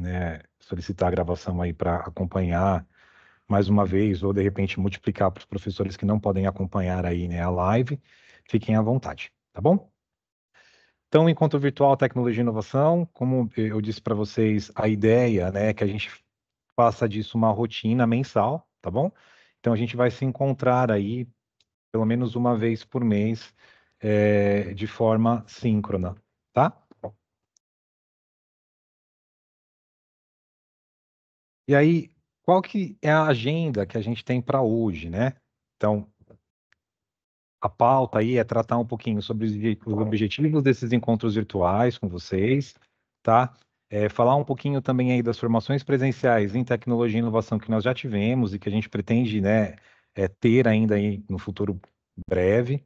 né, solicitar a gravação aí para acompanhar mais uma vez, ou de repente multiplicar para os professores que não podem acompanhar aí né, a live, fiquem à vontade, tá bom? Então, enquanto virtual, tecnologia e inovação, como eu disse para vocês, a ideia né, é que a gente faça disso uma rotina mensal, tá bom? Então, a gente vai se encontrar aí pelo menos uma vez por mês é, de forma síncrona, E aí, qual que é a agenda que a gente tem para hoje, né? Então, a pauta aí é tratar um pouquinho sobre os objetivos desses encontros virtuais com vocês, tá? É, falar um pouquinho também aí das formações presenciais em tecnologia e inovação que nós já tivemos e que a gente pretende, né, é, ter ainda aí no futuro breve.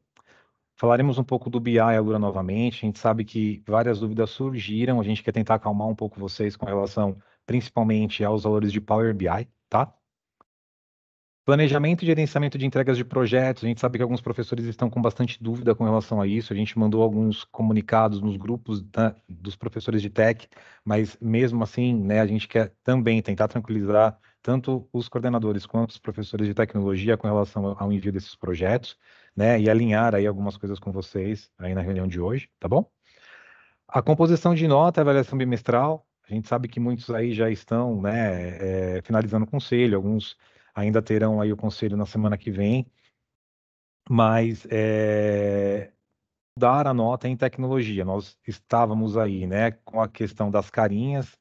Falaremos um pouco do BI e novamente. A gente sabe que várias dúvidas surgiram, a gente quer tentar acalmar um pouco vocês com relação principalmente aos valores de Power BI, tá? Planejamento e gerenciamento de entregas de projetos. A gente sabe que alguns professores estão com bastante dúvida com relação a isso. A gente mandou alguns comunicados nos grupos da, dos professores de tech, mas mesmo assim, né, a gente quer também tentar tranquilizar tanto os coordenadores quanto os professores de tecnologia com relação ao envio desses projetos, né, e alinhar aí algumas coisas com vocês aí na reunião de hoje, tá bom? A composição de nota, avaliação bimestral, a gente sabe que muitos aí já estão né, é, finalizando o conselho, alguns ainda terão aí o conselho na semana que vem, mas é, dar a nota é em tecnologia. Nós estávamos aí né, com a questão das carinhas,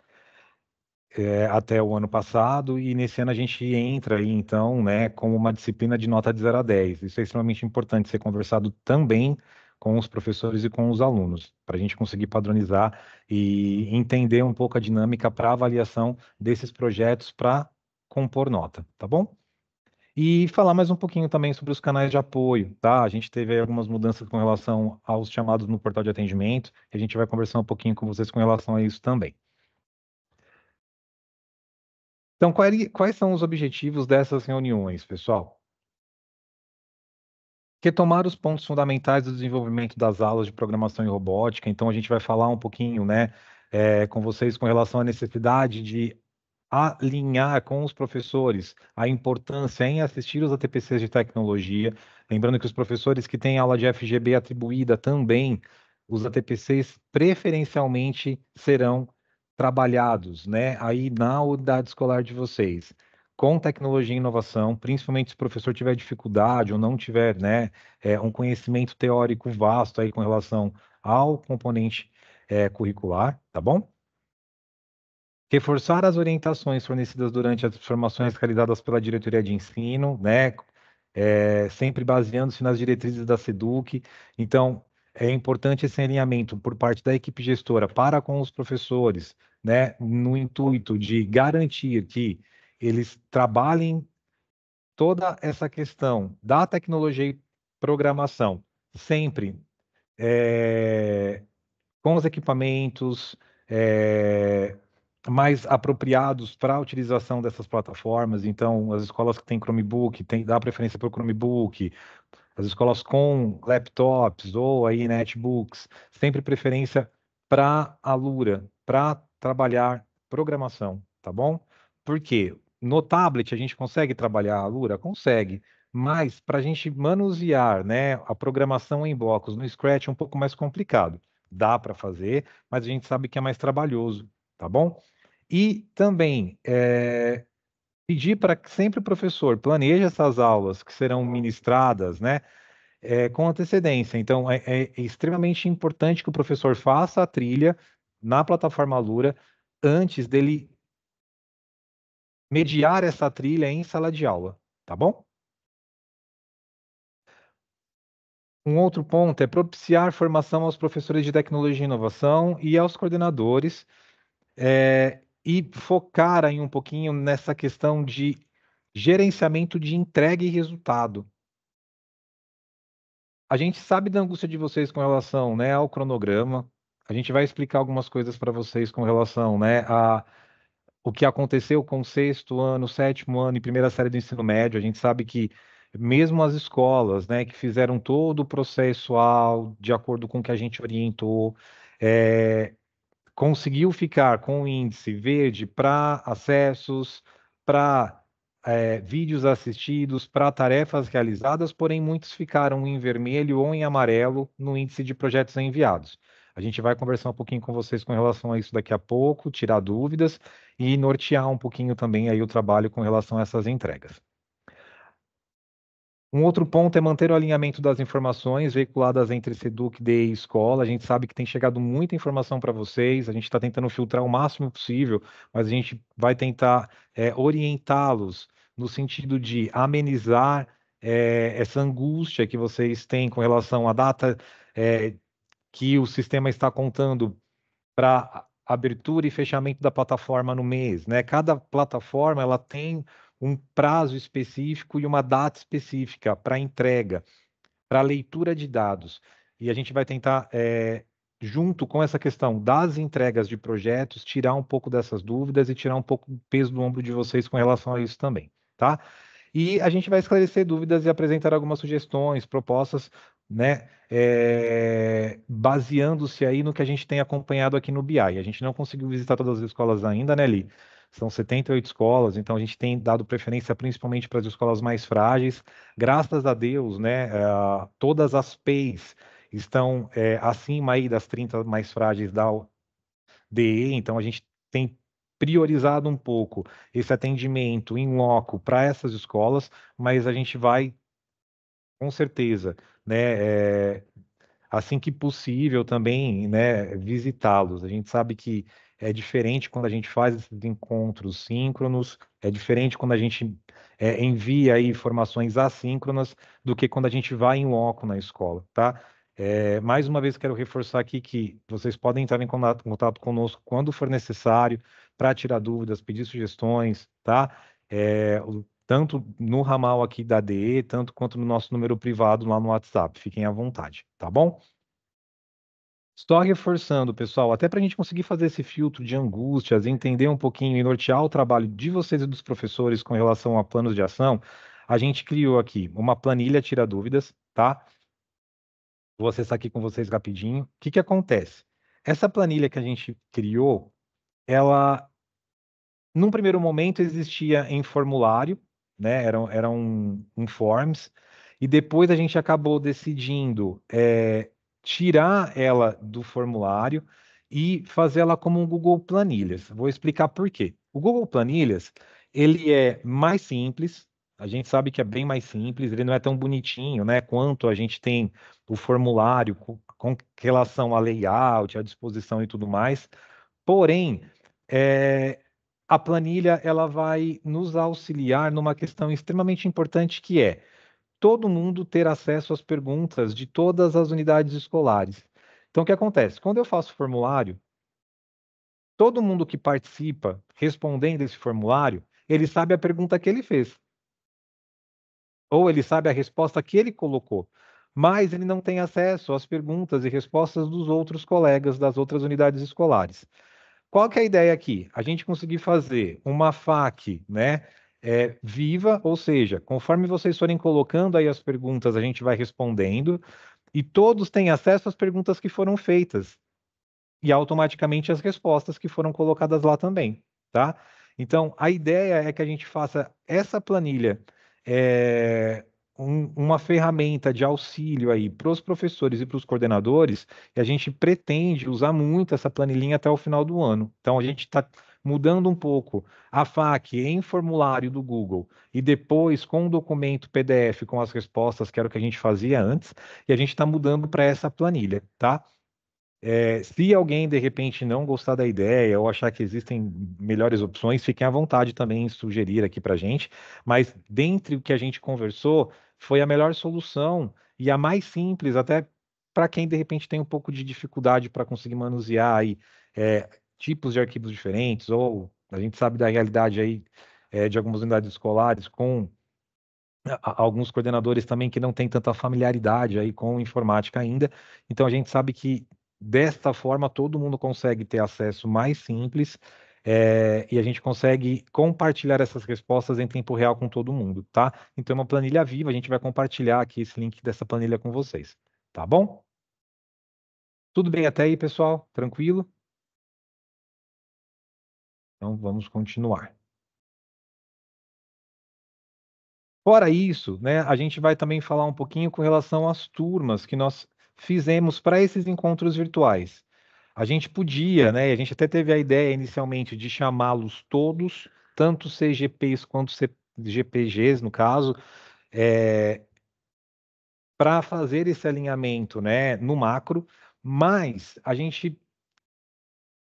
é, até o ano passado, e nesse ano a gente entra aí, então, né, como uma disciplina de nota de 0 a 10. Isso é extremamente importante ser conversado também com os professores e com os alunos, para a gente conseguir padronizar e entender um pouco a dinâmica para avaliação desses projetos para compor nota, tá bom? E falar mais um pouquinho também sobre os canais de apoio, tá? A gente teve algumas mudanças com relação aos chamados no portal de atendimento, e a gente vai conversar um pouquinho com vocês com relação a isso também. Então, é, quais são os objetivos dessas reuniões, pessoal? retomar os pontos fundamentais do desenvolvimento das aulas de programação e robótica. Então, a gente vai falar um pouquinho né, é, com vocês com relação à necessidade de alinhar com os professores a importância em assistir os ATPCs de tecnologia. Lembrando que os professores que têm aula de FGB atribuída também, os ATPCs preferencialmente serão trabalhados né, aí na unidade escolar de vocês com tecnologia e inovação, principalmente se o professor tiver dificuldade ou não tiver né, é, um conhecimento teórico vasto aí com relação ao componente é, curricular, tá bom? Reforçar as orientações fornecidas durante as formações realizadas pela diretoria de ensino, né? É, sempre baseando-se nas diretrizes da SEDUC. Então, é importante esse alinhamento por parte da equipe gestora para com os professores, né? No intuito de garantir que eles trabalhem toda essa questão da tecnologia e programação sempre é, com os equipamentos é, mais apropriados para a utilização dessas plataformas. Então, as escolas que têm Chromebook tem, dá preferência para o Chromebook, as escolas com laptops ou aí netbooks, sempre preferência para a Lura, para trabalhar programação, tá bom? Por quê? no tablet a gente consegue trabalhar a Lura? Consegue. Mas para a gente manusear né, a programação em blocos no Scratch é um pouco mais complicado. Dá para fazer, mas a gente sabe que é mais trabalhoso, tá bom? E também é, pedir para que sempre o professor planeje essas aulas que serão ministradas, né? É, com antecedência. Então, é, é extremamente importante que o professor faça a trilha na plataforma Lura antes dele mediar essa trilha em sala de aula, tá bom? Um outro ponto é propiciar formação aos professores de tecnologia e inovação e aos coordenadores é, e focar aí um pouquinho nessa questão de gerenciamento de entrega e resultado. A gente sabe da angústia de vocês com relação né, ao cronograma. A gente vai explicar algumas coisas para vocês com relação né, a o que aconteceu com o sexto ano, sétimo ano e primeira série do ensino médio. A gente sabe que mesmo as escolas, né, que fizeram todo o processual de acordo com o que a gente orientou, é, conseguiu ficar com o índice verde para acessos, para é, eh, vídeos assistidos, para tarefas realizadas, porém muitos ficaram em vermelho ou em amarelo no índice de projetos enviados. A gente vai conversar um pouquinho com vocês com relação a isso daqui a pouco, tirar dúvidas e nortear um pouquinho também aí o trabalho com relação a essas entregas. Um outro ponto é manter o alinhamento das informações veiculadas entre Seduc, DE e escola. A gente sabe que tem chegado muita informação para vocês, a gente está tentando filtrar o máximo possível, mas a gente vai tentar é, orientá-los no sentido de amenizar é, essa angústia que vocês têm com relação à data é, que o sistema está contando para abertura e fechamento da plataforma no mês, né? Cada plataforma ela tem um prazo específico e uma data específica para entrega, para leitura de dados. E a gente vai tentar, é, junto com essa questão das entregas de projetos, tirar um pouco dessas dúvidas e tirar um pouco do peso do ombro de vocês com relação a isso também, tá? E a gente vai esclarecer dúvidas e apresentar algumas sugestões, propostas né? É, baseando-se aí no que a gente tem acompanhado aqui no BI. A gente não conseguiu visitar todas as escolas ainda, né, Li? São 78 escolas, então a gente tem dado preferência principalmente para as escolas mais frágeis. Graças a Deus, né, uh, todas as PEIs estão é, acima aí das 30 mais frágeis da DE, então a gente tem priorizado um pouco esse atendimento em loco para essas escolas, mas a gente vai com certeza, né? É, assim que possível também, né, visitá-los. A gente sabe que é diferente quando a gente faz esses encontros síncronos, é diferente quando a gente é, envia aí informações assíncronas do que quando a gente vai em loco na escola, tá? É, mais uma vez quero reforçar aqui que vocês podem entrar em contato, contato conosco quando for necessário para tirar dúvidas, pedir sugestões, tá? É, o tanto no ramal aqui da DE, tanto quanto no nosso número privado lá no WhatsApp. Fiquem à vontade, tá bom? estou reforçando, pessoal, até para a gente conseguir fazer esse filtro de angústias, entender um pouquinho e nortear o trabalho de vocês e dos professores com relação a planos de ação, a gente criou aqui uma planilha tira dúvidas, tá? Vou acessar aqui com vocês rapidinho. O que, que acontece? Essa planilha que a gente criou, ela, num primeiro momento, existia em formulário, né? Era, era um, um forms. E depois a gente acabou decidindo é, tirar ela do formulário e fazer ela como um Google Planilhas. Vou explicar por quê. O Google Planilhas, ele é mais simples, a gente sabe que é bem mais simples, ele não é tão bonitinho, né? Quanto a gente tem o formulário com, com relação a layout, a disposição e tudo mais. Porém, é, a planilha ela vai nos auxiliar numa questão extremamente importante que é todo mundo ter acesso às perguntas de todas as unidades escolares. Então, o que acontece? Quando eu faço formulário, todo mundo que participa respondendo esse formulário, ele sabe a pergunta que ele fez. Ou ele sabe a resposta que ele colocou. Mas ele não tem acesso às perguntas e respostas dos outros colegas das outras unidades escolares. Qual que é a ideia aqui? A gente conseguir fazer uma FAQ, né? É, viva, ou seja, conforme vocês forem colocando aí as perguntas, a gente vai respondendo e todos têm acesso às perguntas que foram feitas e automaticamente as respostas que foram colocadas lá também, tá? Então, a ideia é que a gente faça essa planilha é, um, uma ferramenta de auxílio aí para os professores e para os coordenadores, e a gente pretende usar muito essa planilhinha até o final do ano. Então, a gente está mudando um pouco a FAQ em formulário do Google e depois com o um documento PDF com as respostas, que era o que a gente fazia antes, e a gente está mudando para essa planilha, tá? É, se alguém de repente não gostar da ideia ou achar que existem melhores opções, fiquem à vontade também em sugerir aqui para a gente. Mas dentre o que a gente conversou, foi a melhor solução e a mais simples, até para quem de repente tem um pouco de dificuldade para conseguir manusear aí, é, tipos de arquivos diferentes, ou a gente sabe da realidade aí é, de algumas unidades escolares com alguns coordenadores também que não têm tanta familiaridade aí com informática ainda. Então a gente sabe que desta forma todo mundo consegue ter acesso mais simples é, e a gente consegue compartilhar essas respostas em tempo real com todo mundo, tá? Então é uma planilha viva, a gente vai compartilhar aqui esse link dessa planilha com vocês, tá bom? Tudo bem até aí, pessoal? Tranquilo? Então vamos continuar. Fora isso, né, a gente vai também falar um pouquinho com relação às turmas que nós fizemos para esses encontros virtuais a gente podia, né? A gente até teve a ideia inicialmente de chamá-los todos, tanto CGPs quanto CGPGs, no caso, é, eh, para fazer esse alinhamento né, no macro, mas a gente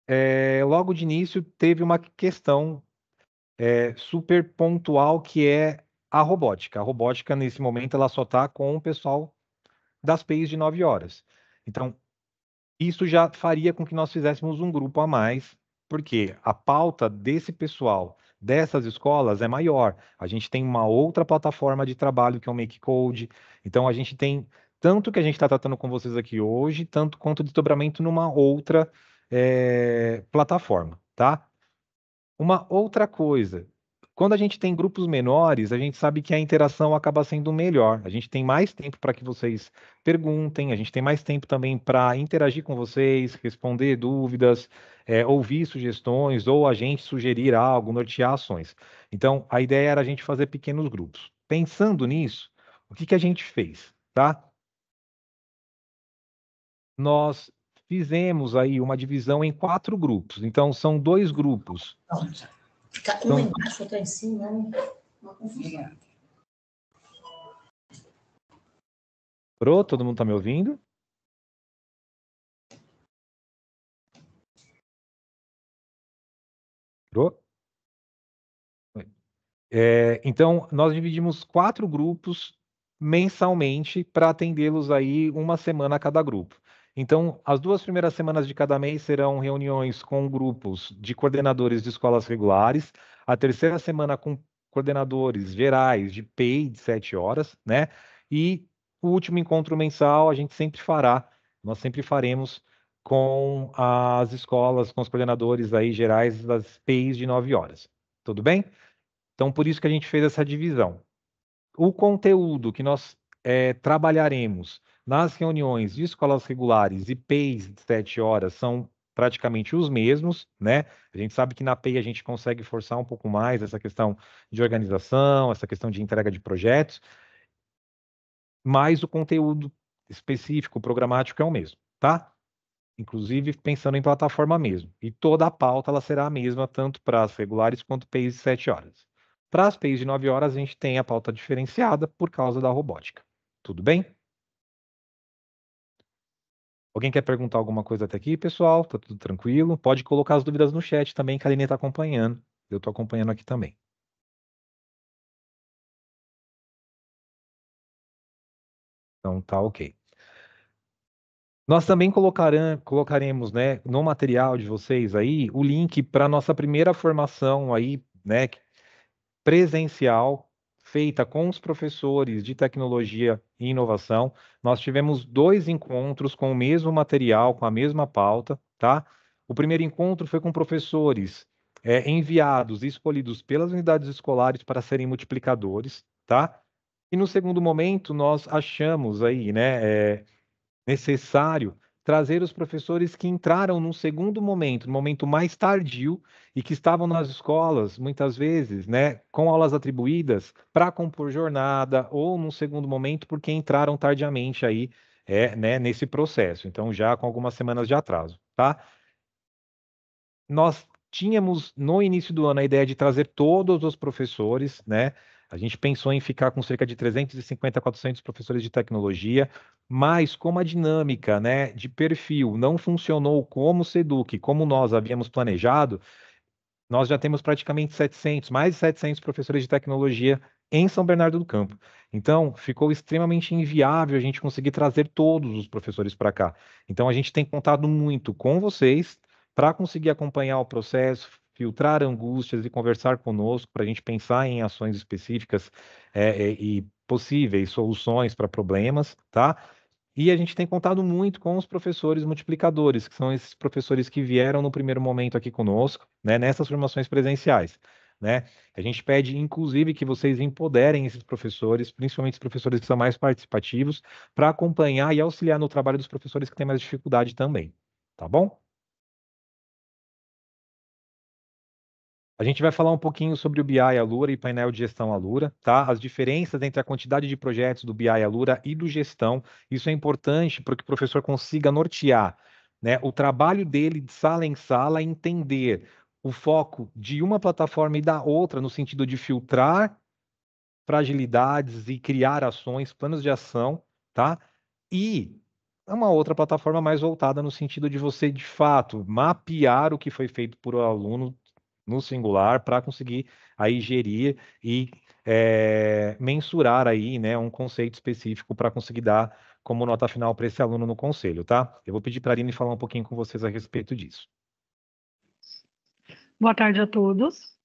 é, logo de início teve uma questão é, super pontual que é a robótica. A robótica, nesse momento, ela só está com o pessoal das PEIs de 9 horas. Então, isso já faria com que nós fizéssemos um grupo a mais, porque a pauta desse pessoal dessas escolas é maior. A gente tem uma outra plataforma de trabalho que é o Make Code. Então a gente tem tanto que a gente está tratando com vocês aqui hoje, tanto quanto desdobramento numa outra é, plataforma, tá? Uma outra coisa quando a gente tem grupos menores, a gente sabe que a interação acaba sendo melhor. A gente tem mais tempo para que vocês perguntem, a gente tem mais tempo também para interagir com vocês, responder dúvidas, é, ouvir sugestões ou a gente sugerir algo, nortear ações. Então, a ideia era a gente fazer pequenos grupos. Pensando nisso, o que, que a gente fez, tá? Nós fizemos aí uma divisão em quatro grupos. Então, são dois grupos Fica um então, embaixo, outro em cima, é uma confusão. Pronto, todo mundo está me ouvindo? Pronto? É, então, nós dividimos quatro grupos mensalmente para atendê-los aí uma semana a cada grupo. Então, as duas primeiras semanas de cada mês serão reuniões com grupos de coordenadores de escolas regulares, a terceira semana com coordenadores gerais de PEI de 7 horas, né? E o último encontro mensal a gente sempre fará, nós sempre faremos com as escolas, com os coordenadores aí gerais das PEIs de 9 horas. Tudo bem? Então, por isso que a gente fez essa divisão. O conteúdo que nós é, trabalharemos nas reuniões de escolas regulares e PEIs de 7 horas são praticamente os mesmos, né? A gente sabe que na PEI a gente consegue forçar um pouco mais essa questão de organização, essa questão de entrega de projetos, mas o conteúdo específico, programático é o mesmo, tá? Inclusive pensando em plataforma mesmo. E toda a pauta ela será a mesma, tanto para as regulares quanto PEIs de 7 horas. Para as PEIs de 9 horas, a gente tem a pauta diferenciada por causa da robótica. Tudo bem? Alguém quer perguntar alguma coisa até aqui, pessoal? Tá tudo tranquilo? Pode colocar as dúvidas no chat também, que a Aline está acompanhando. Eu estou acompanhando aqui também. Então tá ok. Nós também colocaremos né, no material de vocês aí o link para a nossa primeira formação aí, né, presencial feita com os professores de tecnologia e inovação. Nós tivemos dois encontros com o mesmo material, com a mesma pauta, tá? O primeiro encontro foi com professores é, enviados e escolhidos pelas unidades escolares para serem multiplicadores, tá? E no segundo momento, nós achamos aí, né, é necessário trazer os professores que entraram no segundo momento, no momento mais tardio, e que estavam nas escolas, muitas vezes, né, com aulas atribuídas para compor jornada ou num segundo momento porque entraram tardiamente aí, é, né, nesse processo. Então já com algumas semanas de atraso, tá? Nós tínhamos no início do ano a ideia de trazer todos os professores, né? A gente pensou em ficar com cerca de 350 a 400 professores de tecnologia, mas como a dinâmica né, de perfil não funcionou como o SEDUC, como nós havíamos planejado, nós já temos praticamente 700, mais de 700 professores de tecnologia em São Bernardo do Campo. Então, ficou extremamente inviável a gente conseguir trazer todos os professores para cá. Então, a gente tem contado muito com vocês para conseguir acompanhar o processo, filtrar angústias e conversar conosco para a gente pensar em ações específicas é, e possíveis soluções para problemas, tá? E a gente tem contado muito com os professores multiplicadores, que são esses professores que vieram no primeiro momento aqui conosco, né, nessas formações presenciais. Né? A gente pede, inclusive, que vocês empoderem esses professores, principalmente os professores que são mais participativos, para acompanhar e auxiliar no trabalho dos professores que têm mais dificuldade também. Tá bom? A gente vai falar um pouquinho sobre o BI Alura e painel de gestão Alura, tá? As diferenças entre a quantidade de projetos do BI Alura e do gestão. Isso é importante para que o professor consiga nortear né, o trabalho dele de sala em sala, entender o foco de uma plataforma e da outra, no sentido de filtrar fragilidades e criar ações, planos de ação, tá? E uma outra plataforma mais voltada no sentido de você, de fato, mapear o que foi feito por o aluno, no singular para conseguir aí gerir e é, mensurar aí, né, um conceito específico para conseguir dar como nota final para esse aluno no conselho, tá? Eu vou pedir para a Aline falar um pouquinho com vocês a respeito disso. Boa tarde a todos.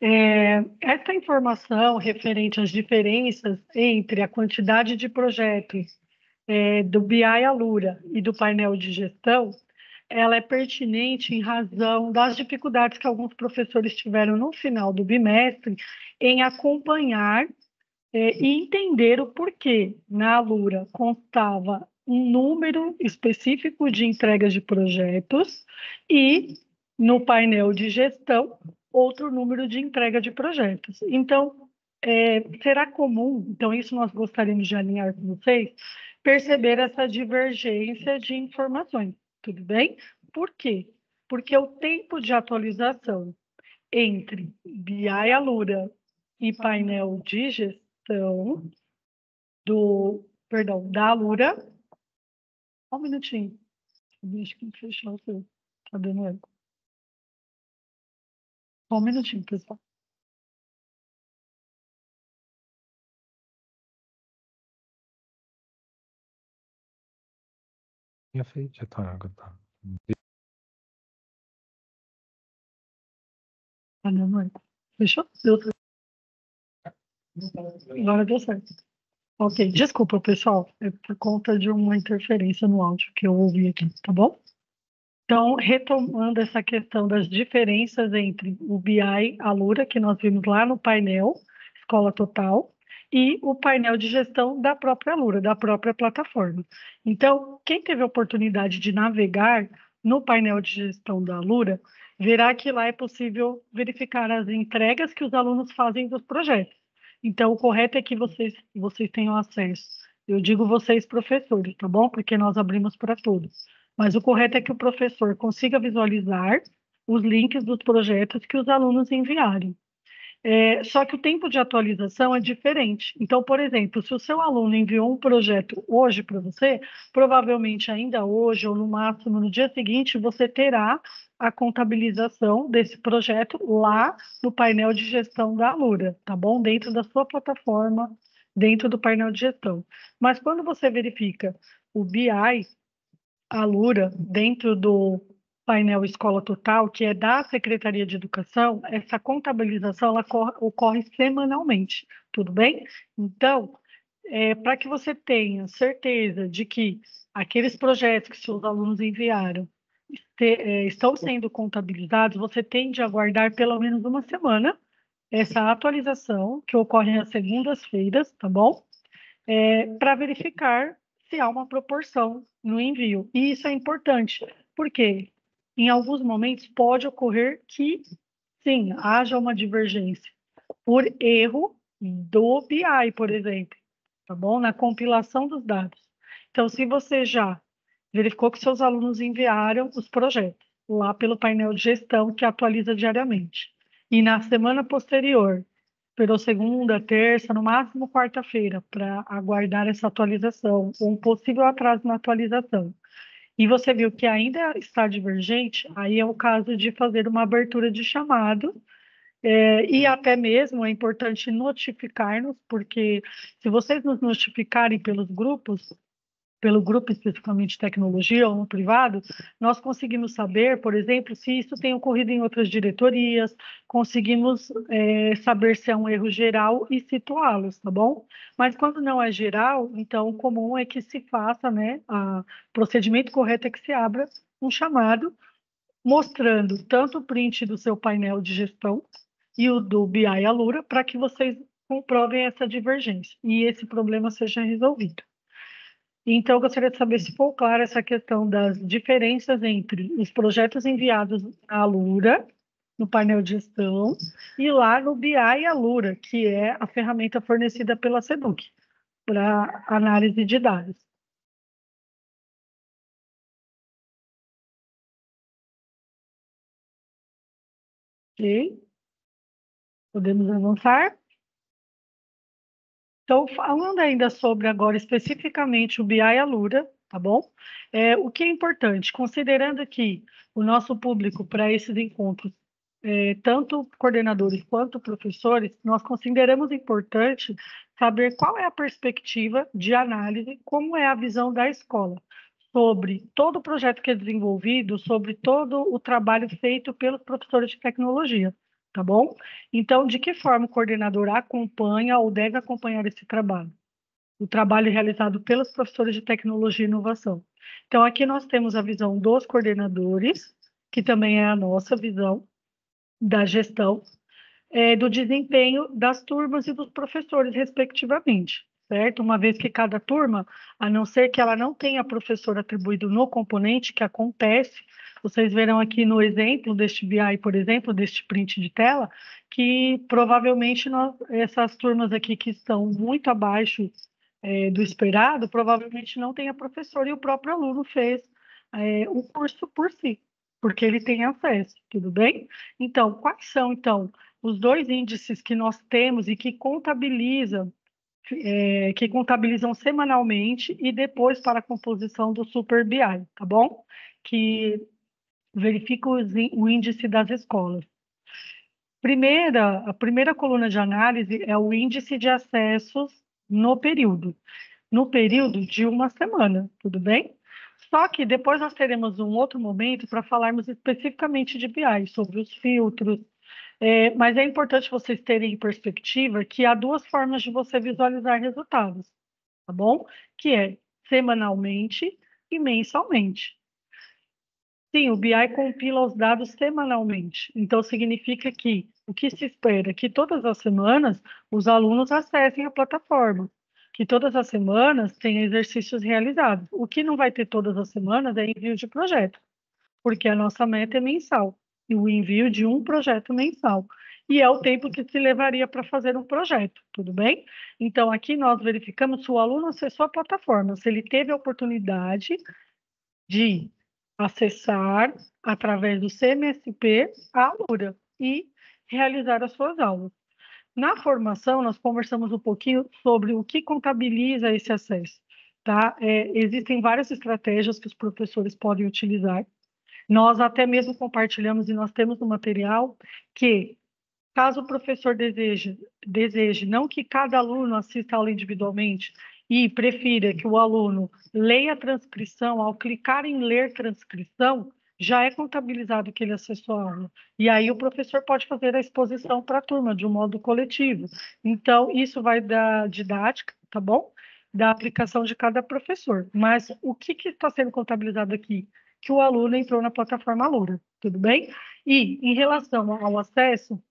É, essa informação referente às diferenças entre a quantidade de projetos é, do BI Alura e do painel de gestão ela é pertinente em razão das dificuldades que alguns professores tiveram no final do bimestre em acompanhar é, e entender o porquê na Alura constava um número específico de entregas de projetos e no painel de gestão outro número de entrega de projetos. Então, é, será comum, então isso nós gostaríamos de alinhar com vocês, perceber essa divergência de informações. Tudo bem? Por quê? Porque o tempo de atualização entre BI Alura e painel de gestão do, perdão, da Alura. Só um minutinho. Deixa que fechar o seu. Tá dando eco. Só um minutinho, pessoal. 좋다, 그렇다. Tá, tá. Ah, não, mãe. É. Fechou? Deu Agora deu certo. Ok, desculpa, pessoal. É por conta de uma interferência no áudio que eu ouvi aqui, tá bom? Então, retomando essa questão das diferenças entre o BI e a Lura, que nós vimos lá no painel, escola total, e o painel de gestão da própria Lura, da própria plataforma. Então, quem teve a oportunidade de navegar no painel de gestão da Lura, verá que lá é possível verificar as entregas que os alunos fazem dos projetos. Então, o correto é que vocês, vocês tenham acesso. Eu digo vocês, professores, tá bom? Porque nós abrimos para todos. Mas o correto é que o professor consiga visualizar os links dos projetos que os alunos enviarem. É, só que o tempo de atualização é diferente. Então, por exemplo, se o seu aluno enviou um projeto hoje para você, provavelmente ainda hoje ou no máximo no dia seguinte, você terá a contabilização desse projeto lá no painel de gestão da Alura, tá bom? Dentro da sua plataforma, dentro do painel de gestão. Mas quando você verifica o BI, a Alura, dentro do painel Escola Total, que é da Secretaria de Educação, essa contabilização ela ocorre, ocorre semanalmente, tudo bem? Então, é, para que você tenha certeza de que aqueles projetos que seus alunos enviaram é, estão sendo contabilizados, você tem de aguardar pelo menos uma semana essa atualização, que ocorre nas segundas-feiras, tá bom? É, para verificar se há uma proporção no envio. E isso é importante, porque em alguns momentos pode ocorrer que sim, haja uma divergência por erro do BI, por exemplo, tá bom? Na compilação dos dados. Então, se você já verificou que seus alunos enviaram os projetos lá pelo painel de gestão que atualiza diariamente. E na semana posterior, pelo segunda, terça, no máximo quarta-feira, para aguardar essa atualização, ou um possível atraso na atualização e você viu que ainda está divergente, aí é o caso de fazer uma abertura de chamado. É, e até mesmo é importante notificar-nos, porque se vocês nos notificarem pelos grupos, pelo grupo especificamente de tecnologia ou no privado, nós conseguimos saber, por exemplo, se isso tem ocorrido em outras diretorias, conseguimos é, saber se é um erro geral e situá-los, tá bom? Mas quando não é geral, então o comum é que se faça, né? O procedimento correto é que se abra um chamado mostrando tanto o print do seu painel de gestão e o do BI Alura para que vocês comprovem essa divergência e esse problema seja resolvido. Então, eu gostaria de saber se ficou clara essa questão das diferenças entre os projetos enviados à Lura, no painel de gestão, e lá no BI e a Lura, que é a ferramenta fornecida pela Seduc para análise de dados. Ok. Podemos avançar? Então, falando ainda sobre agora especificamente o BI Lura, tá bom? É, o que é importante, considerando que o nosso público para esses encontros, é, tanto coordenadores quanto professores, nós consideramos importante saber qual é a perspectiva de análise, como é a visão da escola sobre todo o projeto que é desenvolvido, sobre todo o trabalho feito pelos professores de tecnologia tá bom? Então, de que forma o coordenador acompanha ou deve acompanhar esse trabalho? O trabalho realizado pelos professores de tecnologia e inovação. Então, aqui nós temos a visão dos coordenadores, que também é a nossa visão da gestão, é, do desempenho das turmas e dos professores, respectivamente, certo? Uma vez que cada turma, a não ser que ela não tenha professor atribuído no componente, que acontece, vocês verão aqui no exemplo deste BI, por exemplo, deste print de tela, que provavelmente nós, essas turmas aqui que estão muito abaixo é, do esperado, provavelmente não tenha professor e o próprio aluno fez é, o curso por si, porque ele tem acesso, tudo bem? Então, quais são, então, os dois índices que nós temos e que contabilizam é, que contabilizam semanalmente e depois para a composição do Super BI, tá bom? Que verifica o índice das escolas. Primeira, a primeira coluna de análise é o índice de acessos no período, no período de uma semana, tudo bem? Só que depois nós teremos um outro momento para falarmos especificamente de BI, sobre os filtros, é, mas é importante vocês terem em perspectiva que há duas formas de você visualizar resultados, tá bom? Que é semanalmente e mensalmente. Sim, o BI compila os dados semanalmente. Então, significa que o que se espera é que todas as semanas os alunos acessem a plataforma, que todas as semanas tenha exercícios realizados. O que não vai ter todas as semanas é envio de projeto, porque a nossa meta é mensal, e o envio de um projeto mensal. E é o tempo que se levaria para fazer um projeto, tudo bem? Então, aqui nós verificamos se o aluno acessou a plataforma, se ele teve a oportunidade de acessar através do CMSP a Alura e realizar as suas aulas. Na formação, nós conversamos um pouquinho sobre o que contabiliza esse acesso. Tá? É, existem várias estratégias que os professores podem utilizar. Nós até mesmo compartilhamos e nós temos no material que, caso o professor deseje, deseje não que cada aluno assista a aula individualmente, e prefira que o aluno leia a transcrição, ao clicar em ler transcrição, já é contabilizado que ele acessou a aula. E aí o professor pode fazer a exposição para a turma de um modo coletivo. Então, isso vai da didática, tá bom? Da aplicação de cada professor. Mas o que está sendo contabilizado aqui? Que o aluno entrou na plataforma Loura, tudo bem? E em relação ao acesso,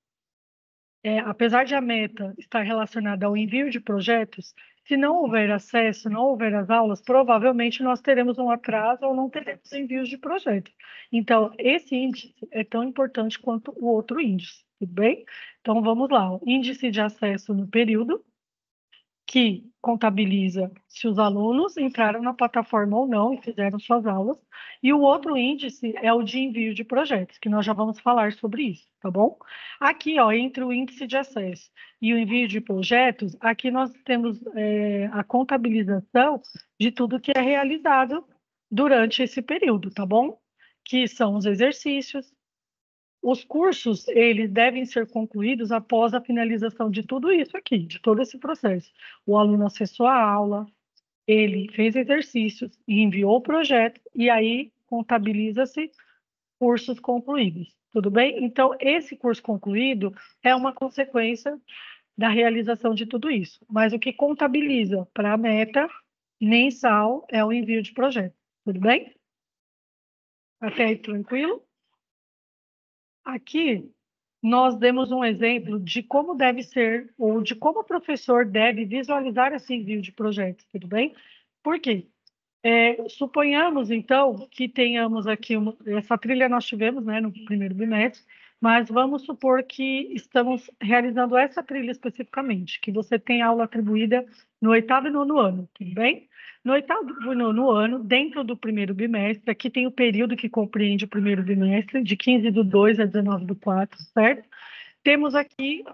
é, apesar de a meta estar relacionada ao envio de projetos, se não houver acesso, não houver as aulas, provavelmente nós teremos um atraso ou não teremos envios de projeto. Então, esse índice é tão importante quanto o outro índice, tudo bem? Então, vamos lá. Índice de acesso no período, que contabiliza se os alunos entraram na plataforma ou não e fizeram suas aulas. E o outro índice é o de envio de projetos, que nós já vamos falar sobre isso, tá bom? Aqui, ó, entre o índice de acesso e o envio de projetos, aqui nós temos é, a contabilização de tudo que é realizado durante esse período, tá bom? Que são os exercícios, os cursos, eles devem ser concluídos após a finalização de tudo isso aqui, de todo esse processo. O aluno acessou a aula, ele fez exercícios e enviou o projeto, e aí contabiliza-se cursos concluídos, tudo bem? Então, esse curso concluído é uma consequência da realização de tudo isso, mas o que contabiliza para a meta mensal é o envio de projeto, tudo bem? Até aí, tranquilo? Aqui nós demos um exemplo de como deve ser ou de como o professor deve visualizar esse envio de projeto, tudo bem? Por quê? É, suponhamos, então, que tenhamos aqui uma, essa trilha nós tivemos né, no primeiro bimestre, mas vamos supor que estamos realizando essa trilha especificamente, que você tem aula atribuída no oitavo e nono ano, tudo bem? No oitavo e nono ano, dentro do primeiro bimestre, aqui tem o período que compreende o primeiro bimestre, de 15 do 2 a 19 do 4, certo? Temos aqui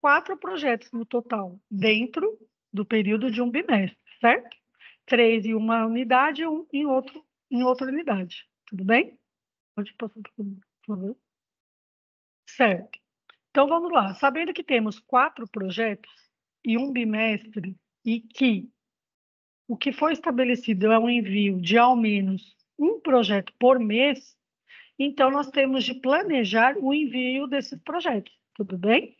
quatro projetos no total, dentro do período de um bimestre, certo? Três em uma unidade e um em, outro, em outra unidade, tudo bem? Pode passar, por favor. Certo. Então, vamos lá. Sabendo que temos quatro projetos e um bimestre, e que o que foi estabelecido é um envio de ao menos um projeto por mês, então nós temos de planejar o envio desses projetos, tudo bem?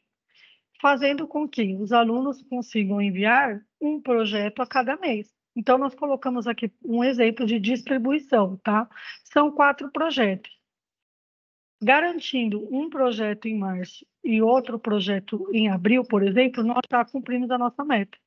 Fazendo com que os alunos consigam enviar um projeto a cada mês. Então, nós colocamos aqui um exemplo de distribuição, tá? São quatro projetos. Garantindo um projeto em março e outro projeto em abril, por exemplo, nós já cumprimos a nossa meta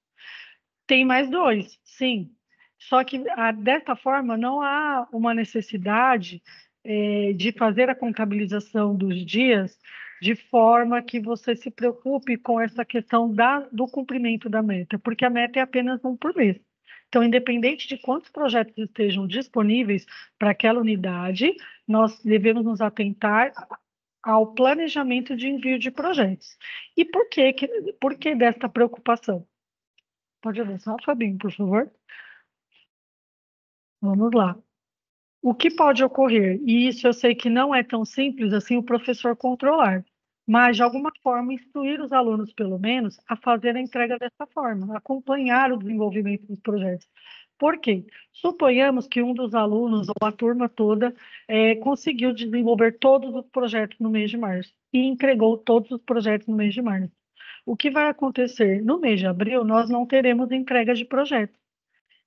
tem mais dois, sim. Só que, ah, desta forma, não há uma necessidade é, de fazer a contabilização dos dias de forma que você se preocupe com essa questão da, do cumprimento da meta, porque a meta é apenas um por mês. Então, independente de quantos projetos estejam disponíveis para aquela unidade, nós devemos nos atentar ao planejamento de envio de projetos. E por que, por que desta preocupação? Pode avançar, Fabinho, por favor? Vamos lá. O que pode ocorrer? E isso eu sei que não é tão simples assim o professor controlar, mas de alguma forma instruir os alunos, pelo menos, a fazer a entrega dessa forma, acompanhar o desenvolvimento dos projetos. Por quê? Suponhamos que um dos alunos ou a turma toda é, conseguiu desenvolver todos os projetos no mês de março e entregou todos os projetos no mês de março. O que vai acontecer? No mês de abril, nós não teremos entrega de projeto.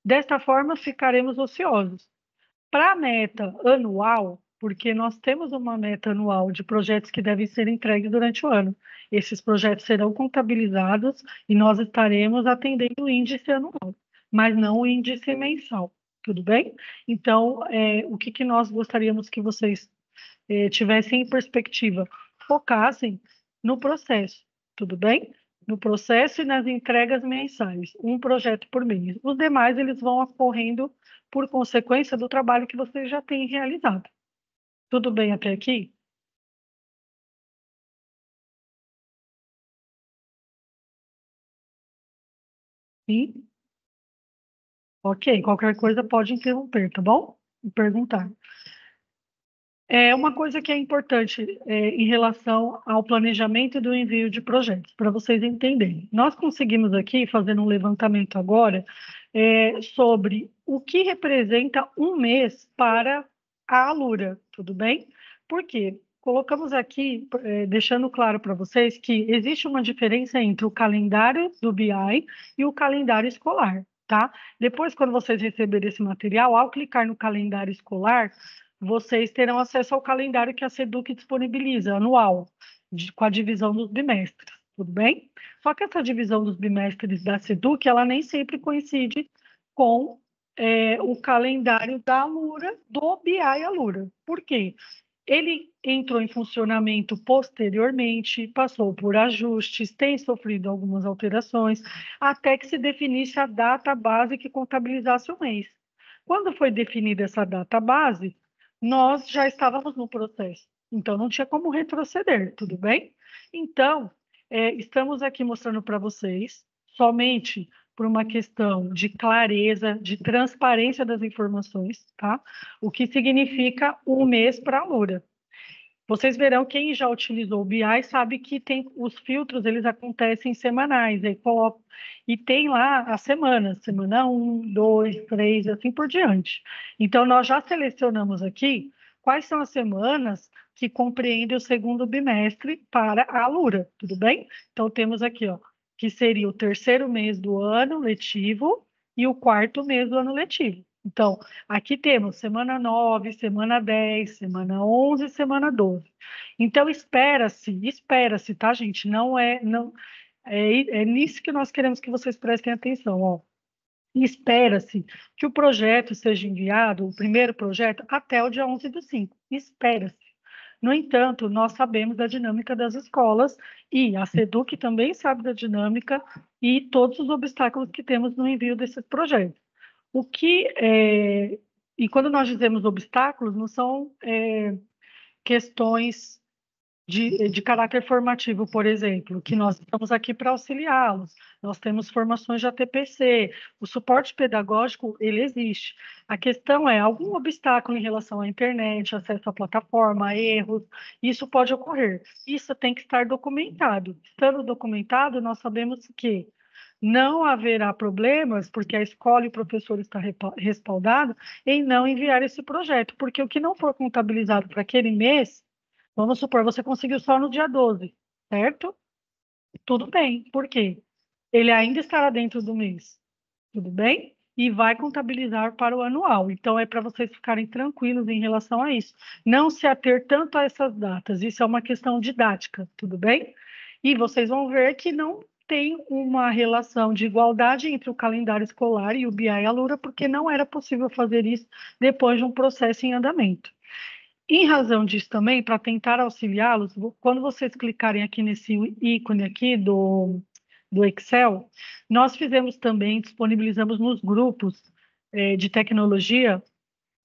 Desta forma, ficaremos ociosos. Para a meta anual, porque nós temos uma meta anual de projetos que devem ser entregues durante o ano. Esses projetos serão contabilizados e nós estaremos atendendo o índice anual, mas não o índice mensal. Tudo bem? Então, é, o que, que nós gostaríamos que vocês é, tivessem em perspectiva? Focassem no processo tudo bem? No processo e nas entregas mensais, um projeto por mês. Os demais, eles vão ocorrendo por consequência do trabalho que você já tem realizado. Tudo bem até aqui? Sim? Ok, qualquer coisa pode interromper, tá bom? E perguntar. É uma coisa que é importante é, em relação ao planejamento do envio de projetos, para vocês entenderem. Nós conseguimos aqui, fazendo um levantamento agora, é, sobre o que representa um mês para a Alura, tudo bem? Por quê? Colocamos aqui, é, deixando claro para vocês que existe uma diferença entre o calendário do BI e o calendário escolar, tá? Depois, quando vocês receberem esse material, ao clicar no calendário escolar, vocês terão acesso ao calendário que a SEDUC disponibiliza anual, de, com a divisão dos bimestres, tudo bem? Só que essa divisão dos bimestres da SEDUC, ela nem sempre coincide com é, o calendário da Alura, do BI Alura. Por quê? Ele entrou em funcionamento posteriormente, passou por ajustes, tem sofrido algumas alterações, até que se definisse a data base que contabilizasse o mês. Quando foi definida essa data base, nós já estávamos no processo, então não tinha como retroceder, tudo bem? Então, é, estamos aqui mostrando para vocês somente por uma questão de clareza, de transparência das informações, tá? O que significa um mês para a Loura. Vocês verão, quem já utilizou o BI sabe que tem os filtros, eles acontecem semanais, aí coloca e tem lá a semana, semana 1, 2, 3, assim por diante. Então, nós já selecionamos aqui quais são as semanas que compreendem o segundo bimestre para a Lura, tudo bem? Então, temos aqui, ó, que seria o terceiro mês do ano letivo e o quarto mês do ano letivo. Então, aqui temos semana 9, semana 10, semana 11, semana 12. Então, espera-se, espera-se, tá, gente? Não é, não é, é nisso que nós queremos que vocês prestem atenção, ó. Espera-se que o projeto seja enviado, o primeiro projeto, até o dia 11 do 5. Espera-se. No entanto, nós sabemos da dinâmica das escolas e a SEDUC também sabe da dinâmica e todos os obstáculos que temos no envio desses projetos. O que é, e quando nós dizemos obstáculos, não são é, questões de, de caráter formativo, por exemplo, que nós estamos aqui para auxiliá-los. Nós temos formações de ATPC, o suporte pedagógico, ele existe. A questão é algum obstáculo em relação à internet, acesso à plataforma, erros, isso pode ocorrer. Isso tem que estar documentado. Estando documentado, nós sabemos que não haverá problemas, porque a escola e o professor está respaldado, em não enviar esse projeto, porque o que não for contabilizado para aquele mês, vamos supor, você conseguiu só no dia 12, certo? Tudo bem, por quê? Ele ainda estará dentro do mês, tudo bem? E vai contabilizar para o anual. Então, é para vocês ficarem tranquilos em relação a isso. Não se ater tanto a essas datas, isso é uma questão didática, tudo bem? E vocês vão ver que não tem uma relação de igualdade entre o calendário escolar e o BI Lura, porque não era possível fazer isso depois de um processo em andamento. Em razão disso também, para tentar auxiliá-los, quando vocês clicarem aqui nesse ícone aqui do, do Excel, nós fizemos também, disponibilizamos nos grupos é, de tecnologia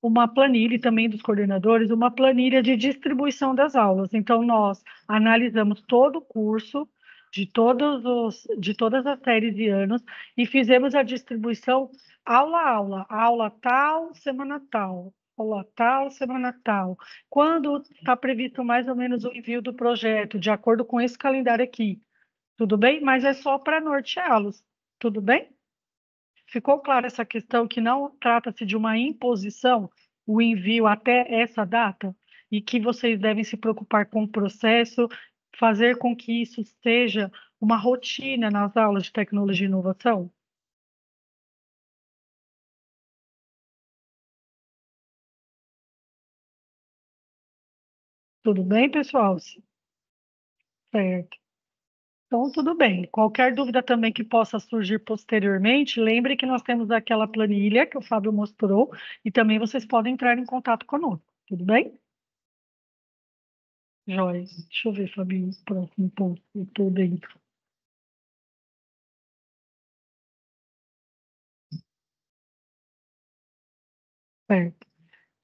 uma planilha também dos coordenadores, uma planilha de distribuição das aulas. Então, nós analisamos todo o curso, de, todos os, de todas as séries e anos e fizemos a distribuição aula a aula, aula tal, semana tal, aula tal, semana tal. Quando está previsto mais ou menos o envio do projeto, de acordo com esse calendário aqui, tudo bem? Mas é só para norteá-los, tudo bem? Ficou clara essa questão que não trata-se de uma imposição, o envio até essa data? E que vocês devem se preocupar com o processo fazer com que isso seja uma rotina nas aulas de tecnologia e inovação? Tudo bem, pessoal? Certo. Então, tudo bem. Qualquer dúvida também que possa surgir posteriormente, lembre que nós temos aquela planilha que o Fábio mostrou e também vocês podem entrar em contato conosco. Tudo bem? Joyce, deixa eu ver, Fabinho, o próximo ponto. Eu estou dentro. Certo.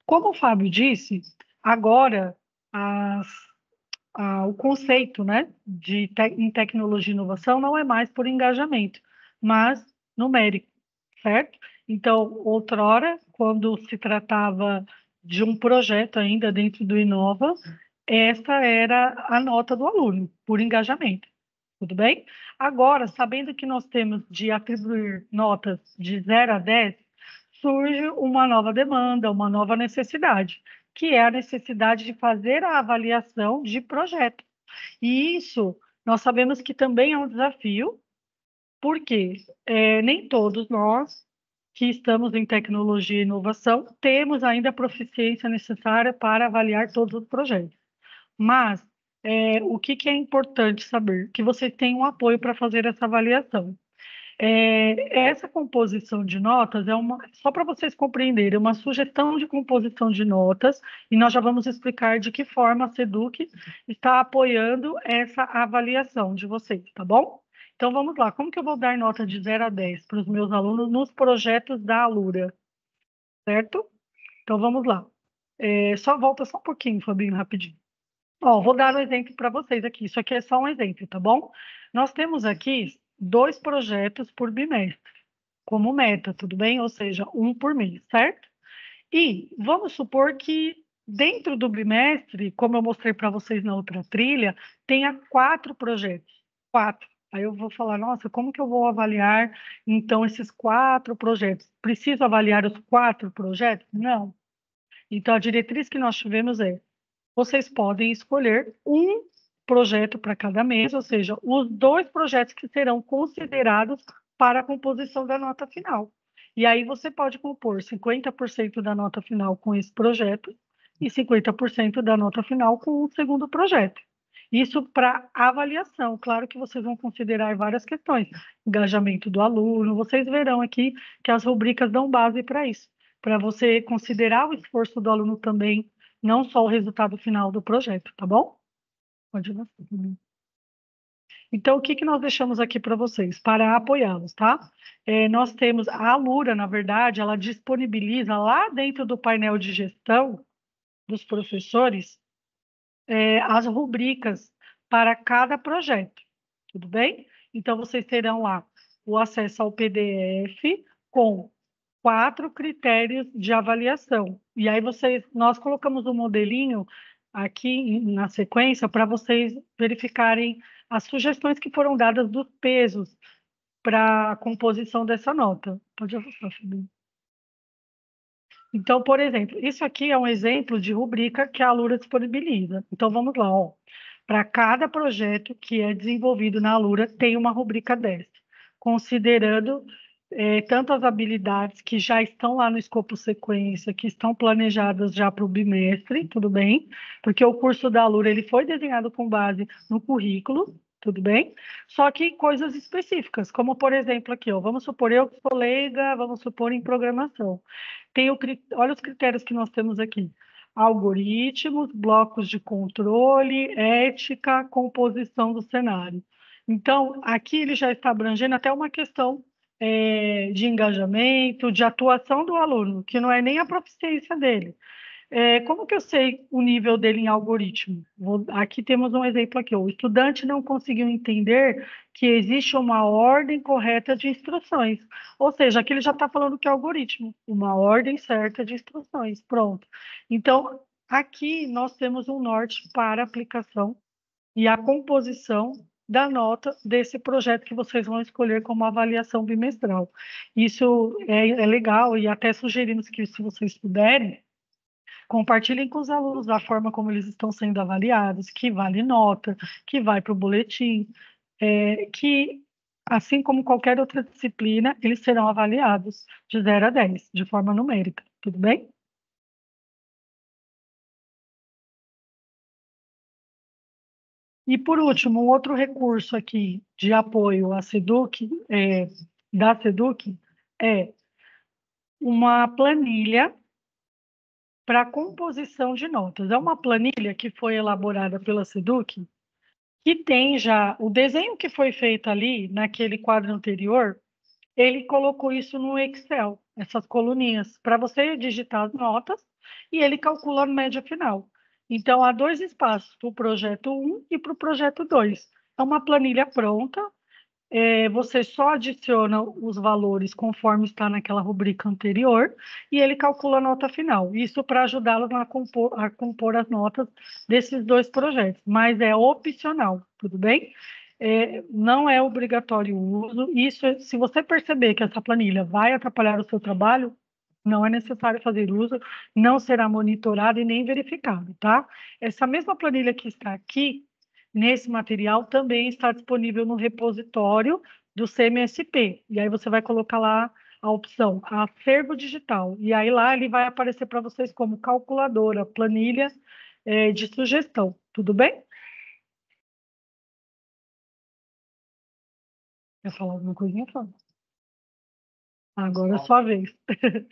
Como o Fábio disse, agora as, a, o conceito né, de te, em tecnologia e inovação não é mais por engajamento, mas numérico, certo? Então, outrora, quando se tratava de um projeto ainda dentro do Inova, essa era a nota do aluno por engajamento. Tudo bem? Agora, sabendo que nós temos de atribuir notas de 0 a 10, surge uma nova demanda, uma nova necessidade, que é a necessidade de fazer a avaliação de projeto. E isso nós sabemos que também é um desafio, porque é, nem todos nós que estamos em tecnologia e inovação temos ainda a proficiência necessária para avaliar todos os projetos. Mas é, o que, que, é importante saber? Que você tem um apoio para fazer essa avaliação. É, essa composição de notas é uma, só para vocês compreenderem, é uma sugestão de composição de notas, e nós já vamos explicar de que forma a SEDUC está apoiando essa avaliação de vocês, tá bom? Então vamos lá, como que eu vou dar nota de 0 a 10 para os meus alunos nos projetos da Alura, certo? Então vamos lá. É, só volta só um pouquinho, Fabinho, rapidinho vou dar um exemplo para vocês aqui. Isso aqui é só um exemplo, tá bom? Nós temos aqui dois projetos por bimestre, como meta, tudo bem? Ou seja, um por mês, certo? E vamos supor que dentro do bimestre, como eu mostrei para vocês na outra trilha, tenha quatro projetos. Quatro. Aí eu vou falar, nossa, como que eu vou avaliar então esses quatro projetos? Preciso avaliar os quatro projetos? Não. Então a diretriz que nós tivemos é vocês podem escolher um projeto para cada mês, ou seja, os dois projetos que serão considerados para a composição da nota final. E aí você pode compor 50% da nota final com esse projeto e 50% da nota final com o segundo projeto. Isso para avaliação. Claro que vocês vão considerar várias questões, engajamento do aluno, vocês verão aqui que as rubricas dão base para isso, para você considerar o esforço do aluno também, não só o resultado final do projeto, tá bom? Tá então, o que, que nós deixamos aqui para vocês? Para apoiá-los, tá? É, nós temos a Alura, na verdade, ela disponibiliza lá dentro do painel de gestão dos professores é, as rubricas para cada projeto, tudo bem? Então, vocês terão lá o acesso ao PDF com quatro critérios de avaliação. E aí vocês, nós colocamos um modelinho aqui na sequência para vocês verificarem as sugestões que foram dadas dos pesos para a composição dessa nota. Pode avançar, Fabinho. Então, por exemplo, isso aqui é um exemplo de rubrica que a Alura disponibiliza. Então, vamos lá. Para cada projeto que é desenvolvido na Alura, tem uma rubrica dessa, considerando é, tanto as habilidades que já estão lá no escopo sequência, que estão planejadas já para o bimestre, tudo bem? Porque o curso da Lura ele foi desenhado com base no currículo, tudo bem? Só que coisas específicas, como por exemplo aqui, ó, vamos supor eu que sou leiga, vamos supor em programação. Tem o, olha os critérios que nós temos aqui. Algoritmos, blocos de controle, ética, composição do cenário. Então, aqui ele já está abrangendo até uma questão é, de engajamento, de atuação do aluno, que não é nem a proficiência dele. É, como que eu sei o nível dele em algoritmo? Vou, aqui temos um exemplo aqui. O estudante não conseguiu entender que existe uma ordem correta de instruções. Ou seja, aqui ele já está falando que é algoritmo, uma ordem certa de instruções. Pronto. Então, aqui nós temos um norte para aplicação e a composição da nota desse projeto que vocês vão escolher como avaliação bimestral. Isso é, é legal e até sugerimos que, se vocês puderem, compartilhem com os alunos a forma como eles estão sendo avaliados, que vale nota, que vai para o boletim, é, que, assim como qualquer outra disciplina, eles serão avaliados de 0 a 10, de forma numérica, tudo bem? E, por último, um outro recurso aqui de apoio à SEDUC, é, da SEDUC é uma planilha para composição de notas. É uma planilha que foi elaborada pela SEDUC, que tem já o desenho que foi feito ali, naquele quadro anterior, ele colocou isso no Excel, essas coluninhas, para você digitar as notas e ele calcula a média final. Então, há dois espaços, para o projeto 1 e para o projeto 2. É uma planilha pronta, é, você só adiciona os valores conforme está naquela rubrica anterior e ele calcula a nota final. Isso para ajudá-lo a compor, a compor as notas desses dois projetos, mas é opcional, tudo bem? É, não é obrigatório o uso. Isso, se você perceber que essa planilha vai atrapalhar o seu trabalho, não é necessário fazer uso, não será monitorado e nem verificado, tá? Essa mesma planilha que está aqui, nesse material, também está disponível no repositório do CMSP. E aí você vai colocar lá a opção acervo digital. E aí lá ele vai aparecer para vocês como calculadora, planilhas é, de sugestão, tudo bem? Quer falar alguma coisinha, Fábio? Agora é sua vez.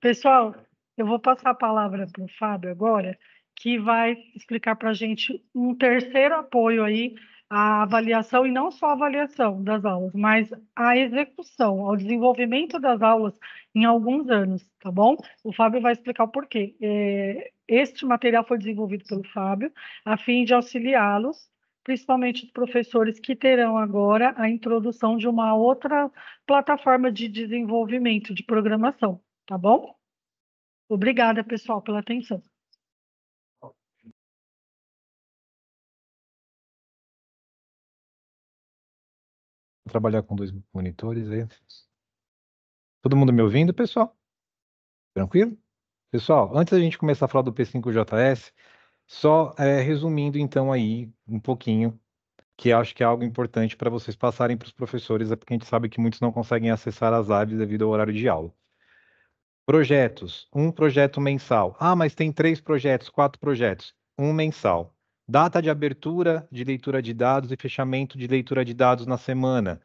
Pessoal, eu vou passar a palavra para o Fábio agora, que vai explicar para a gente um terceiro apoio aí à avaliação, e não só a avaliação das aulas, mas à execução, ao desenvolvimento das aulas em alguns anos, tá bom? O Fábio vai explicar o porquê. É, este material foi desenvolvido pelo Fábio, a fim de auxiliá-los principalmente os professores que terão agora a introdução de uma outra plataforma de desenvolvimento de programação, tá bom? Obrigada, pessoal, pela atenção. Trabalhar com dois monitores aí. É. Todo mundo me ouvindo, pessoal? Tranquilo? Pessoal, antes da gente começar a falar do P5JS, só é, resumindo então aí um pouquinho, que acho que é algo importante para vocês passarem para os professores, é porque a gente sabe que muitos não conseguem acessar as lives devido ao horário de aula. Projetos, um projeto mensal. Ah, mas tem três projetos, quatro projetos, um mensal. Data de abertura de leitura de dados e fechamento de leitura de dados na semana.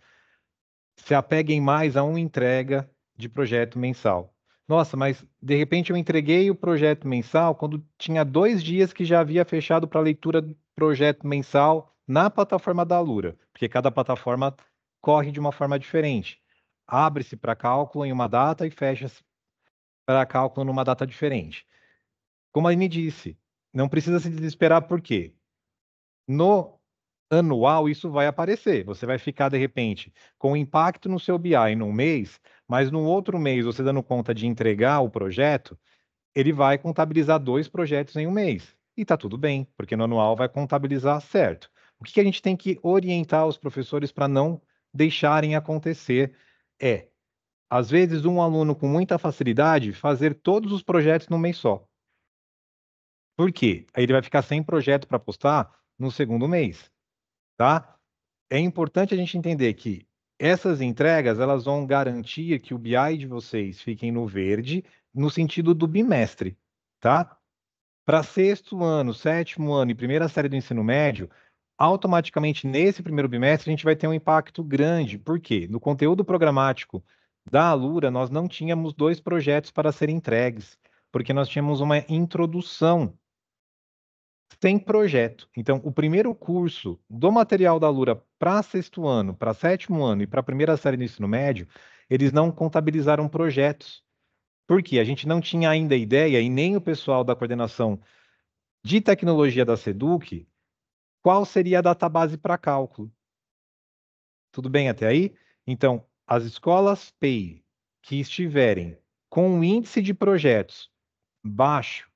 Se apeguem mais a uma entrega de projeto mensal. Nossa, mas de repente eu entreguei o projeto mensal quando tinha dois dias que já havia fechado para leitura do projeto mensal na plataforma da Alura, porque cada plataforma corre de uma forma diferente. Abre-se para cálculo em uma data e fecha-se para cálculo numa data diferente. Como a Aline disse, não precisa se desesperar por quê? No anual isso vai aparecer. Você vai ficar de repente com impacto no seu BI no mês, mas no outro mês, você dando conta de entregar o projeto, ele vai contabilizar dois projetos em um mês. E está tudo bem, porque no anual vai contabilizar certo. O que, que a gente tem que orientar os professores para não deixarem acontecer é, às vezes, um aluno com muita facilidade fazer todos os projetos num mês só. Por quê? Aí ele vai ficar sem projeto para postar no segundo mês, tá? É importante a gente entender que essas entregas elas vão garantir que o BI de vocês fiquem no verde no sentido do bimestre, tá? Para sexto ano, sétimo ano e primeira série do ensino médio, automaticamente nesse primeiro bimestre a gente vai ter um impacto grande. Por quê? No conteúdo programático da Alura, nós não tínhamos dois projetos para serem entregues, porque nós tínhamos uma introdução sem projeto. Então, o primeiro curso do material da Alura para sexto ano, para sétimo ano e para a primeira série do ensino médio, eles não contabilizaram projetos. Porque a gente não tinha ainda ideia, e nem o pessoal da coordenação de tecnologia da SEDUC, qual seria a database para cálculo. Tudo bem até aí? Então, as escolas PEI que estiverem com o índice de projetos baixo,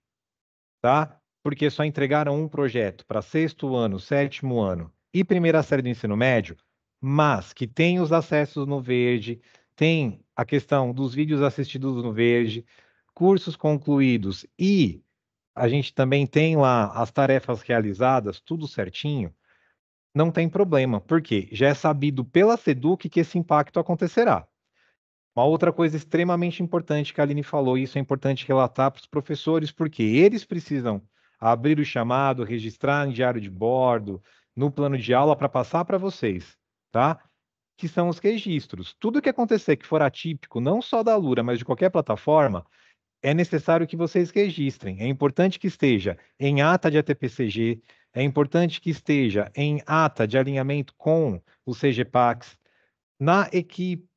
tá? Porque só entregaram um projeto para sexto ano, sétimo ano e primeira série do ensino médio, mas que tem os acessos no verde, tem a questão dos vídeos assistidos no verde, cursos concluídos e a gente também tem lá as tarefas realizadas, tudo certinho, não tem problema, porque já é sabido pela SEDUC que esse impacto acontecerá. Uma outra coisa extremamente importante que a Aline falou, e isso é importante relatar para os professores, porque eles precisam abrir o chamado, registrar em diário de bordo, no plano de aula para passar para vocês, tá? Que são os registros. Tudo que acontecer que for atípico, não só da Lura, mas de qualquer plataforma, é necessário que vocês registrem. É importante que esteja em ata de ATPCG, é importante que esteja em ata de alinhamento com o CGPAX, na equipe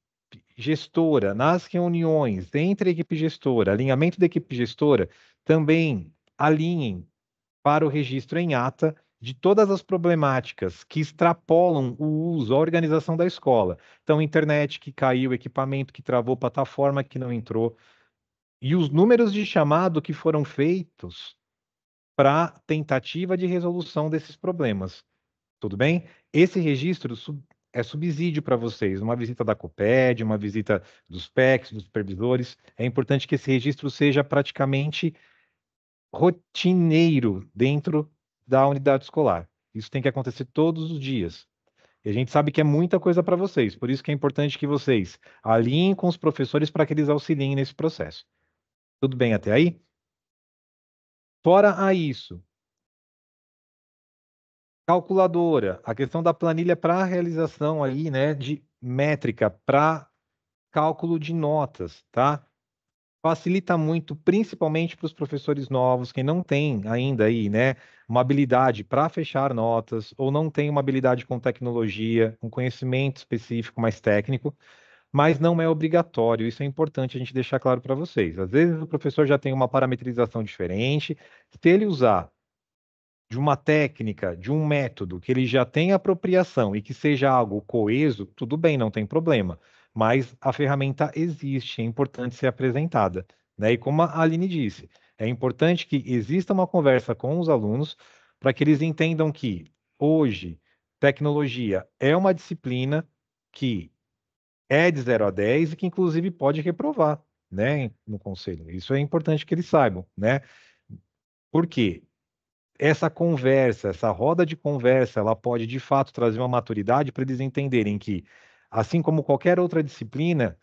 gestora, nas reuniões entre a equipe gestora, alinhamento da equipe gestora, também alinhem para o registro em ata de todas as problemáticas que extrapolam o uso, a organização da escola. Então, internet que caiu, equipamento que travou, plataforma que não entrou. E os números de chamado que foram feitos para tentativa de resolução desses problemas. Tudo bem? Esse registro é subsídio para vocês, uma visita da COPED, uma visita dos PECs, dos supervisores. É importante que esse registro seja praticamente rotineiro dentro da unidade escolar. Isso tem que acontecer todos os dias. E a gente sabe que é muita coisa para vocês, por isso que é importante que vocês alinhem com os professores para que eles auxiliem nesse processo. Tudo bem até aí? Fora a isso, calculadora, a questão da planilha para realização aí, né, de métrica para cálculo de notas, tá? facilita muito, principalmente para os professores novos, que não tem ainda aí, né, uma habilidade para fechar notas, ou não tem uma habilidade com tecnologia, um conhecimento específico mais técnico, mas não é obrigatório, isso é importante a gente deixar claro para vocês. Às vezes o professor já tem uma parametrização diferente, se ele usar de uma técnica, de um método que ele já tem apropriação e que seja algo coeso, tudo bem, não tem problema mas a ferramenta existe, é importante ser apresentada. Né? E como a Aline disse, é importante que exista uma conversa com os alunos para que eles entendam que hoje tecnologia é uma disciplina que é de 0 a 10 e que inclusive pode reprovar, né, no conselho. Isso é importante que eles saibam, né? Porque essa conversa, essa roda de conversa, ela pode de fato trazer uma maturidade para eles entenderem que Assim como qualquer outra disciplina,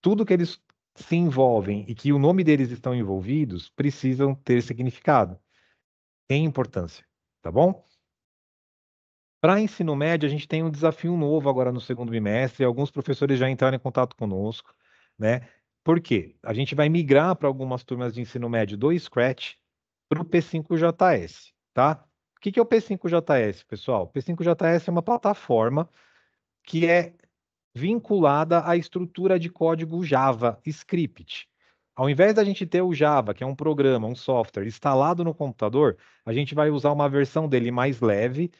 tudo que eles se envolvem e que o nome deles estão envolvidos precisam ter significado, tem importância, tá bom? Para ensino médio, a gente tem um desafio novo agora no segundo bimestre, alguns professores já entraram em contato conosco, né? Por quê? A gente vai migrar para algumas turmas de ensino médio do Scratch para o P5JS, tá? O que, que é o P5JS, pessoal? O P5JS é uma plataforma que é vinculada à estrutura de código Java Script. Ao invés da gente ter o Java, que é um programa, um software instalado no computador, a gente vai usar uma versão dele mais leve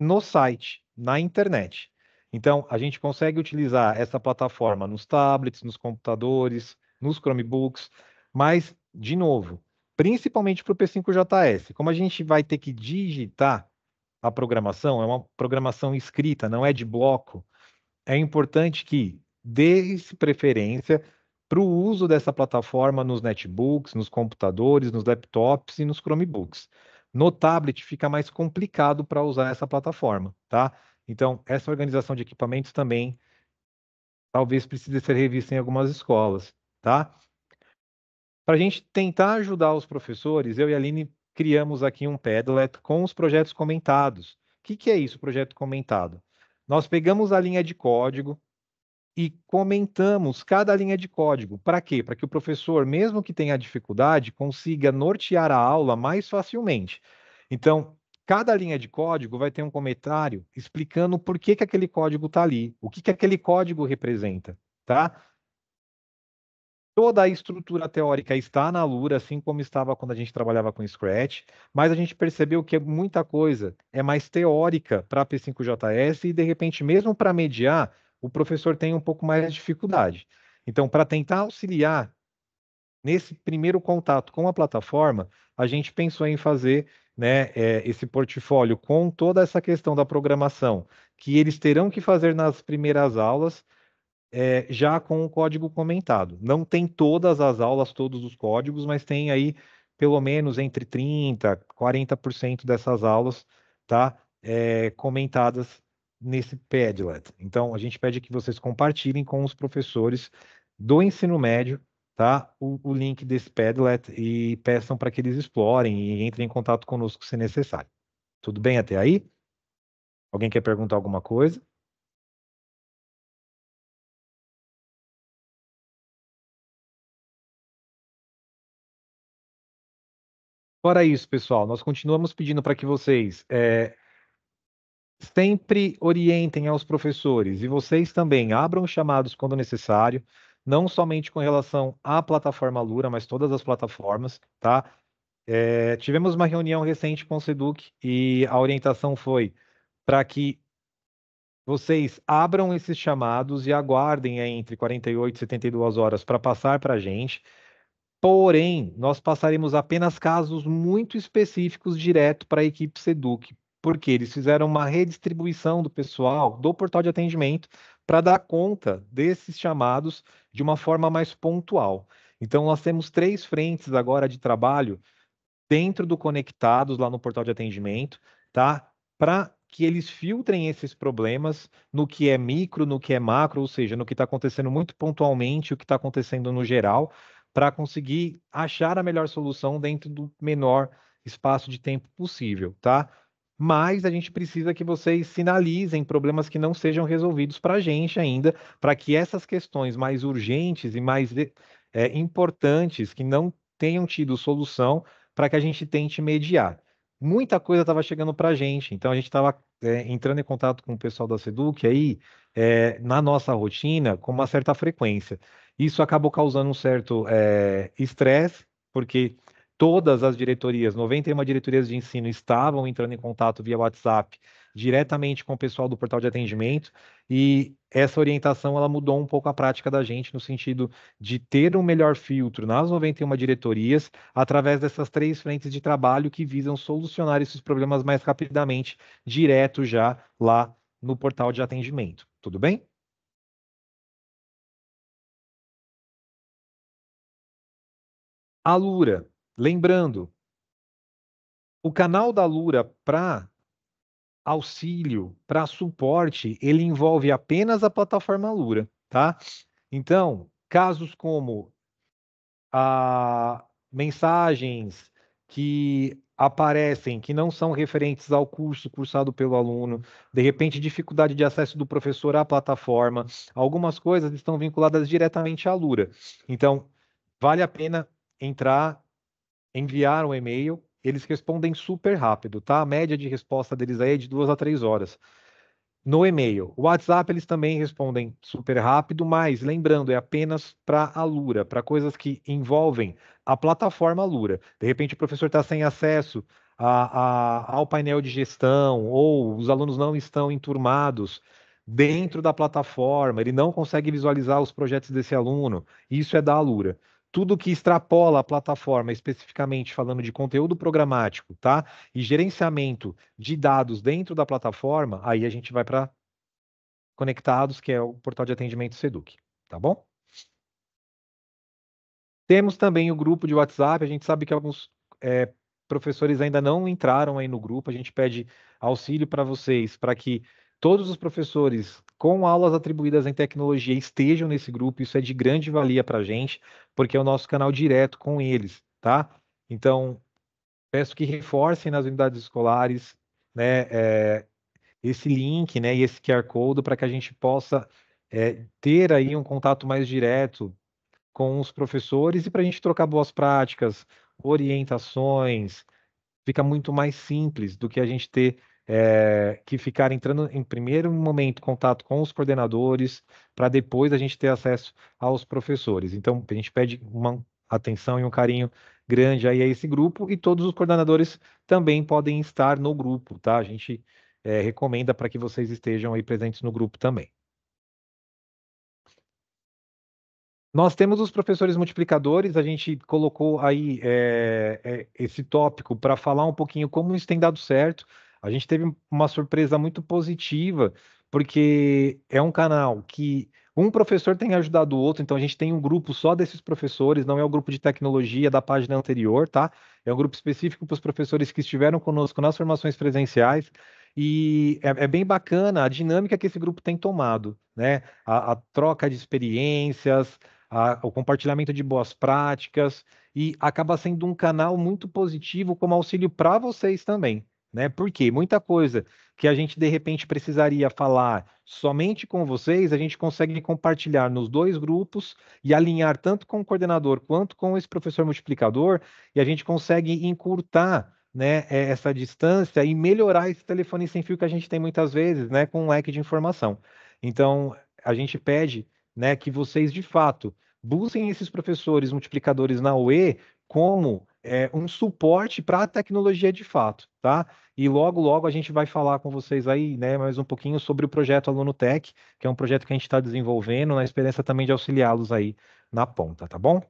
no site, na internet. Então, a gente consegue utilizar essa plataforma nos tablets, nos computadores, nos Chromebooks, mas, de novo, principalmente para o P5JS, como a gente vai ter que digitar a programação, é uma programação escrita, não é de bloco, é importante que dê preferência para o uso dessa plataforma nos netbooks, nos computadores, nos laptops e nos Chromebooks. No tablet fica mais complicado para usar essa plataforma, tá? Então, essa organização de equipamentos também talvez precise ser revista em algumas escolas, tá? Para a gente tentar ajudar os professores, eu e a Aline criamos aqui um Padlet com os projetos comentados. O que, que é isso, projeto comentado? Nós pegamos a linha de código e comentamos cada linha de código. Para quê? Para que o professor, mesmo que tenha dificuldade, consiga nortear a aula mais facilmente. Então, cada linha de código vai ter um comentário explicando por que, que aquele código está ali, o que, que aquele código representa, tá? Toda a estrutura teórica está na Lura, assim como estava quando a gente trabalhava com Scratch, mas a gente percebeu que muita coisa é mais teórica para P5JS e, de repente, mesmo para mediar, o professor tem um pouco mais de dificuldade. Então, para tentar auxiliar nesse primeiro contato com a plataforma, a gente pensou em fazer né, é, esse portfólio com toda essa questão da programação que eles terão que fazer nas primeiras aulas é, já com o código comentado. Não tem todas as aulas, todos os códigos, mas tem aí pelo menos entre 30%, 40% dessas aulas tá, é, comentadas nesse Padlet. Então, a gente pede que vocês compartilhem com os professores do ensino médio tá, o, o link desse Padlet e peçam para que eles explorem e entrem em contato conosco se necessário. Tudo bem até aí? Alguém quer perguntar alguma coisa? Fora isso, pessoal, nós continuamos pedindo para que vocês é, sempre orientem aos professores e vocês também abram chamados quando necessário, não somente com relação à plataforma Lura, mas todas as plataformas, tá? É, tivemos uma reunião recente com o Seduc e a orientação foi para que vocês abram esses chamados e aguardem entre 48 e 72 horas para passar para a gente Porém, nós passaremos apenas casos muito específicos direto para a equipe Seduc, porque eles fizeram uma redistribuição do pessoal do portal de atendimento para dar conta desses chamados de uma forma mais pontual. Então, nós temos três frentes agora de trabalho dentro do Conectados, lá no portal de atendimento, tá? Para que eles filtrem esses problemas no que é micro, no que é macro, ou seja, no que está acontecendo muito pontualmente, o que está acontecendo no geral, para conseguir achar a melhor solução dentro do menor espaço de tempo possível, tá? Mas a gente precisa que vocês sinalizem problemas que não sejam resolvidos para a gente ainda, para que essas questões mais urgentes e mais é, importantes que não tenham tido solução, para que a gente tente mediar. Muita coisa estava chegando para a gente, então a gente estava é, eh, entrando em contato com o pessoal da Seduc aí, é, na nossa rotina, com uma certa frequência. Isso acabou causando um certo eh, estresse, é, porque todas as diretorias, 91 diretorias de ensino, estavam entrando em contato via WhatsApp diretamente com o pessoal do portal de atendimento e essa orientação ela mudou um pouco a prática da gente no sentido de ter um melhor filtro nas 91 diretorias através dessas três frentes de trabalho que visam solucionar esses problemas mais rapidamente, direto já lá no portal de atendimento. Tudo bem? A Lura, lembrando, o canal da Lura para auxílio, para suporte, ele envolve apenas a plataforma Lura, tá? Então, casos como a mensagens que aparecem que não são referentes ao curso cursado pelo aluno, de repente dificuldade de acesso do professor à plataforma, algumas coisas estão vinculadas diretamente à Lura. Então, vale a pena entrar, enviar um e-mail, eles respondem super rápido, tá? A média de resposta deles aí é de duas a três horas. No e-mail. O WhatsApp eles também respondem super rápido, mas lembrando, é apenas para a Lura, para coisas que envolvem a plataforma Lura. De repente o professor está sem acesso a, a, ao painel de gestão, ou os alunos não estão enturmados dentro da plataforma, ele não consegue visualizar os projetos desse aluno. Isso é da Lura tudo que extrapola a plataforma, especificamente falando de conteúdo programático, tá? E gerenciamento de dados dentro da plataforma, aí a gente vai para Conectados, que é o portal de atendimento Seduc, tá bom? Temos também o grupo de WhatsApp, a gente sabe que alguns é, professores ainda não entraram aí no grupo, a gente pede auxílio para vocês, para que todos os professores com aulas atribuídas em tecnologia estejam nesse grupo, isso é de grande valia para a gente, porque é o nosso canal direto com eles, tá? Então, peço que reforcem nas unidades escolares né, é, esse link né, e esse QR Code para que a gente possa é, ter aí um contato mais direto com os professores e para a gente trocar boas práticas, orientações, fica muito mais simples do que a gente ter é, que ficar entrando em primeiro momento contato com os coordenadores, para depois a gente ter acesso aos professores. Então, a gente pede uma atenção e um carinho grande aí a esse grupo, e todos os coordenadores também podem estar no grupo, tá? A gente é, recomenda para que vocês estejam aí presentes no grupo também. Nós temos os professores multiplicadores, a gente colocou aí é, é, esse tópico para falar um pouquinho como isso tem dado certo. A gente teve uma surpresa muito positiva, porque é um canal que um professor tem ajudado o outro, então a gente tem um grupo só desses professores, não é o grupo de tecnologia da página anterior, tá? É um grupo específico para os professores que estiveram conosco nas formações presenciais. E é, é, bem bacana a dinâmica que esse grupo tem tomado, né? A, a troca de experiências, a, o compartilhamento de boas práticas, e acaba sendo um canal muito positivo como auxílio para vocês também né? Porque muita coisa que a gente de repente precisaria falar somente com vocês, a gente consegue compartilhar nos dois grupos e alinhar tanto com o coordenador quanto com esse professor multiplicador, e a gente consegue encurtar né, é, essa distância e melhorar esse telefone sem fio que a gente tem muitas vezes, né, com um leque de informação. Então, a gente pede, né, que vocês de fato busquem esses professores multiplicadores na UE como é, um suporte para a tecnologia de fato, tá? E logo, logo a gente vai falar com vocês aí, né, mais um pouquinho sobre o projeto Aluno Tech, que é um projeto que a gente está desenvolvendo, na esperança também de auxiliá-los aí na ponta, tá bom?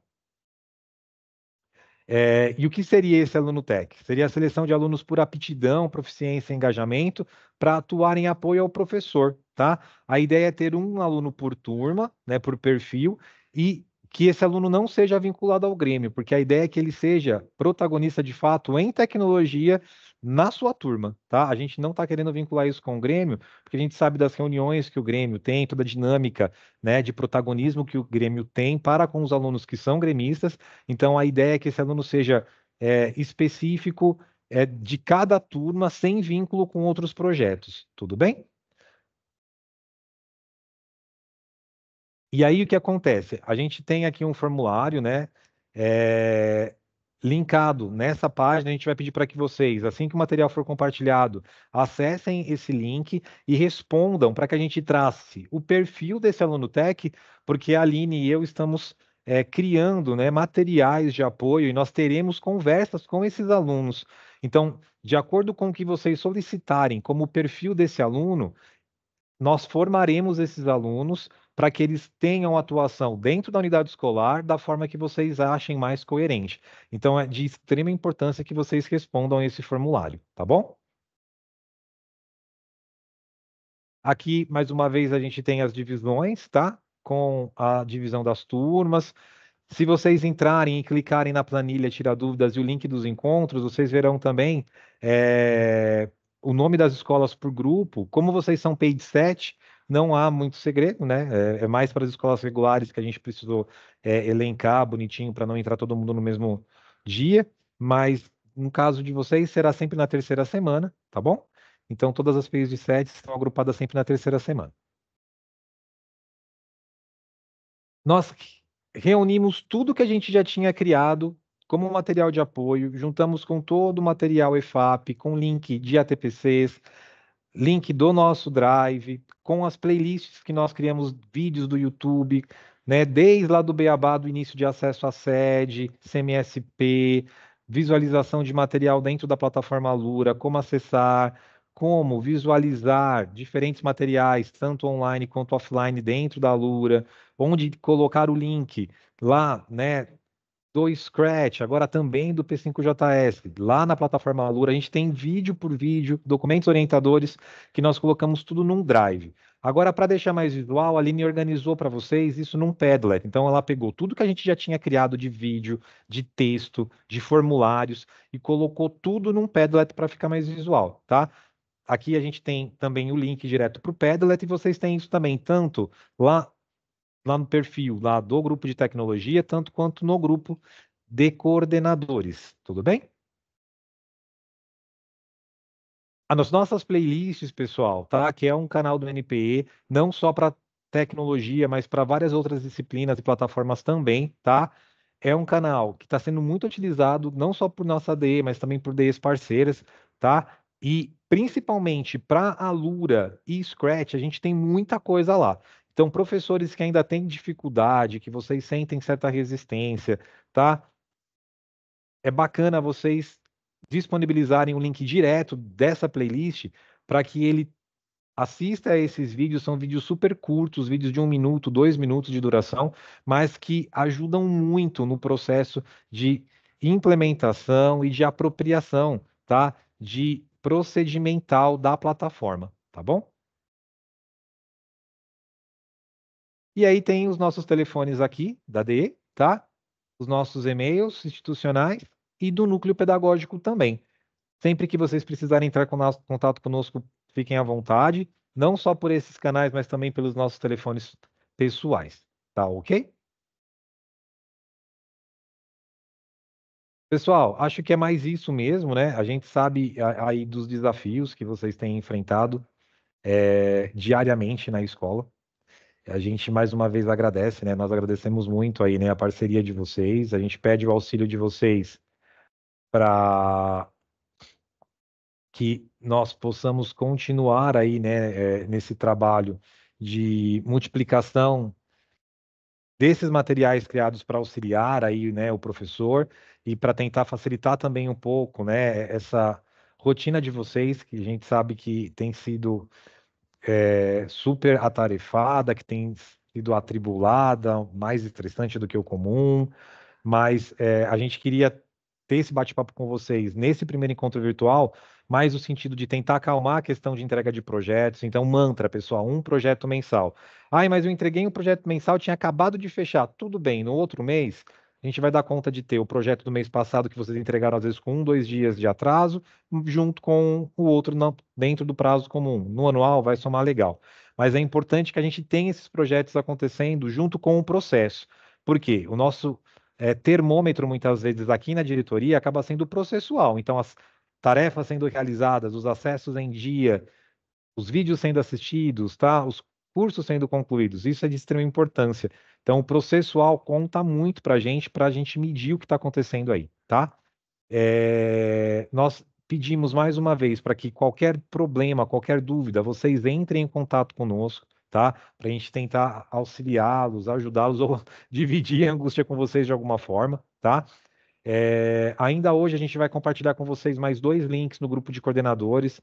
É, e o que seria esse aluno tech? Seria a seleção de alunos por aptidão, proficiência e engajamento para atuar em apoio ao professor, tá? A ideia é ter um aluno por turma, né, por perfil, e que esse aluno não seja vinculado ao Grêmio, porque a ideia é que ele seja protagonista de fato em tecnologia na sua turma, tá? A gente não está querendo vincular isso com o Grêmio, porque a gente sabe das reuniões que o Grêmio tem, toda a dinâmica, né, de protagonismo que o Grêmio tem para com os alunos que são gremistas. Então a ideia é que esse aluno seja é, específico é, de cada turma, sem vínculo com outros projetos. Tudo bem? E aí o que acontece? A gente tem aqui um formulário, né? É, linkado nessa página, a gente vai pedir para que vocês, assim que o material for compartilhado, acessem esse link e respondam para que a gente trace o perfil desse aluno tech, porque a Aline e eu estamos é, criando né, materiais de apoio e nós teremos conversas com esses alunos. Então, de acordo com o que vocês solicitarem como perfil desse aluno, nós formaremos esses alunos para que eles tenham atuação dentro da unidade escolar da forma que vocês achem mais coerente. Então, é de extrema importância que vocês respondam esse formulário, tá bom? Aqui, mais uma vez, a gente tem as divisões, tá? Com a divisão das turmas. Se vocês entrarem e clicarem na planilha Tirar Dúvidas e o link dos encontros, vocês verão também é, o nome das escolas por grupo, como vocês são paid set, não há muito segredo, né? É, é mais para as escolas regulares que a gente precisou é, elencar bonitinho para não entrar todo mundo no mesmo dia, mas no caso de vocês será sempre na terceira semana, tá bom? Então todas as PIs de sete estão agrupadas sempre na terceira semana. Nós reunimos tudo que a gente já tinha criado como material de apoio, juntamos com todo o material EFAP, com link de ATPCs, link do nosso Drive, com as playlists que nós criamos, vídeos do YouTube, né? Desde lá do Beabá, do início de acesso à sede, CMSP, visualização de material dentro da plataforma Lura, como acessar, como visualizar diferentes materiais, tanto online quanto offline, dentro da Lura, onde colocar o link lá, né? do Scratch, agora também do P5JS. Lá na plataforma Alura, a gente tem vídeo por vídeo, documentos orientadores, que nós colocamos tudo num drive. Agora, para deixar mais visual, a Aline organizou para vocês isso num Padlet. Então, ela pegou tudo que a gente já tinha criado de vídeo, de texto, de formulários, e colocou tudo num Padlet para ficar mais visual, tá? Aqui a gente tem também o link direto para o Padlet e vocês têm isso também, tanto lá lá no perfil lá do grupo de tecnologia, tanto quanto no grupo de coordenadores. Tudo bem? As nossas playlists, pessoal, tá? Que é um canal do NPE, não só para tecnologia, mas para várias outras disciplinas e plataformas também, tá? É um canal que está sendo muito utilizado, não só por nossa DE, mas também por DEs parceiras, tá? E principalmente para a Lura e Scratch, a gente tem muita coisa lá. Então, professores que ainda têm dificuldade, que vocês sentem certa resistência, tá? É bacana vocês disponibilizarem o um link direto dessa playlist para que ele assista a esses vídeos. São vídeos super curtos, vídeos de um minuto, dois minutos de duração, mas que ajudam muito no processo de implementação e de apropriação, tá? De procedimental da plataforma, tá bom? E aí tem os nossos telefones aqui, da DE, tá? Os nossos e-mails institucionais e do núcleo pedagógico também. Sempre que vocês precisarem entrar com nosso, contato conosco, fiquem à vontade, não só por esses canais, mas também pelos nossos telefones pessoais, tá ok? Pessoal, acho que é mais isso mesmo, né? A gente sabe aí dos desafios que vocês têm enfrentado é, diariamente na escola. A gente mais uma vez agradece, né? Nós agradecemos muito aí, né, a parceria de vocês. A gente pede o auxílio de vocês para que nós possamos continuar aí, né, é, nesse trabalho de multiplicação desses materiais criados para auxiliar aí, né, o professor e para tentar facilitar também um pouco, né, essa rotina de vocês, que a gente sabe que tem sido é, super atarefada, que tem sido atribulada, mais estressante do que o comum, mas é, a gente queria ter esse bate-papo com vocês nesse primeiro encontro virtual, mais o sentido de tentar acalmar a questão de entrega de projetos. Então, mantra, pessoal, um projeto mensal. Ai, mas eu entreguei um projeto mensal, tinha acabado de fechar. Tudo bem, no outro mês a gente vai dar conta de ter o projeto do mês passado que vocês entregaram às vezes com um, dois dias de atraso, junto com o outro na, dentro do prazo comum. No anual vai somar legal. Mas é importante que a gente tenha esses projetos acontecendo junto com o processo. porque O nosso é, termômetro, muitas vezes, aqui na diretoria, acaba sendo processual. Então, as tarefas sendo realizadas, os acessos em dia, os vídeos sendo assistidos, tá? os cursos sendo concluídos, isso é de extrema importância. Então, o processual conta muito para a gente, para a gente medir o que está acontecendo aí, tá? É... Nós pedimos mais uma vez para que qualquer problema, qualquer dúvida, vocês entrem em contato conosco, tá? Para a gente tentar auxiliá-los, ajudá-los ou dividir a angústia com vocês de alguma forma, tá? É, ainda hoje a gente vai compartilhar com vocês mais dois links no grupo de coordenadores,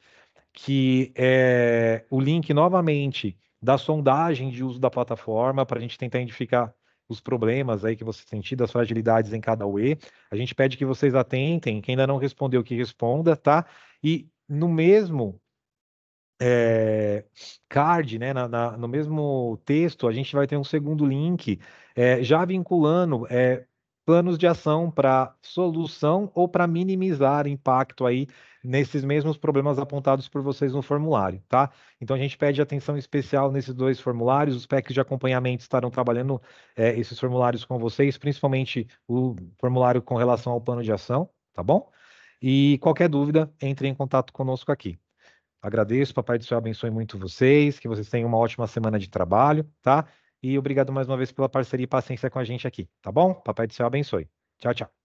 que é o link novamente da sondagem de uso da plataforma para a gente tentar identificar os problemas aí que você sentiu das fragilidades em cada UE. A gente pede que vocês atentem, quem ainda não respondeu que responda, tá? E no mesmo é, card, né, na, na, no mesmo texto, a gente vai ter um segundo link é, já vinculando é, planos de ação para solução ou para minimizar impacto aí nesses mesmos problemas apontados por vocês no formulário, tá? Então a gente pede atenção especial nesses dois formulários. Os PECs de acompanhamento estarão trabalhando é, esses formulários com vocês, principalmente o formulário com relação ao plano de ação, tá bom? E qualquer dúvida, entre em contato conosco aqui. Agradeço, Papai do Céu abençoe muito vocês, que vocês tenham uma ótima semana de trabalho, tá? E obrigado mais uma vez pela parceria e paciência com a gente aqui, tá bom? Papai do céu abençoe. Tchau, tchau.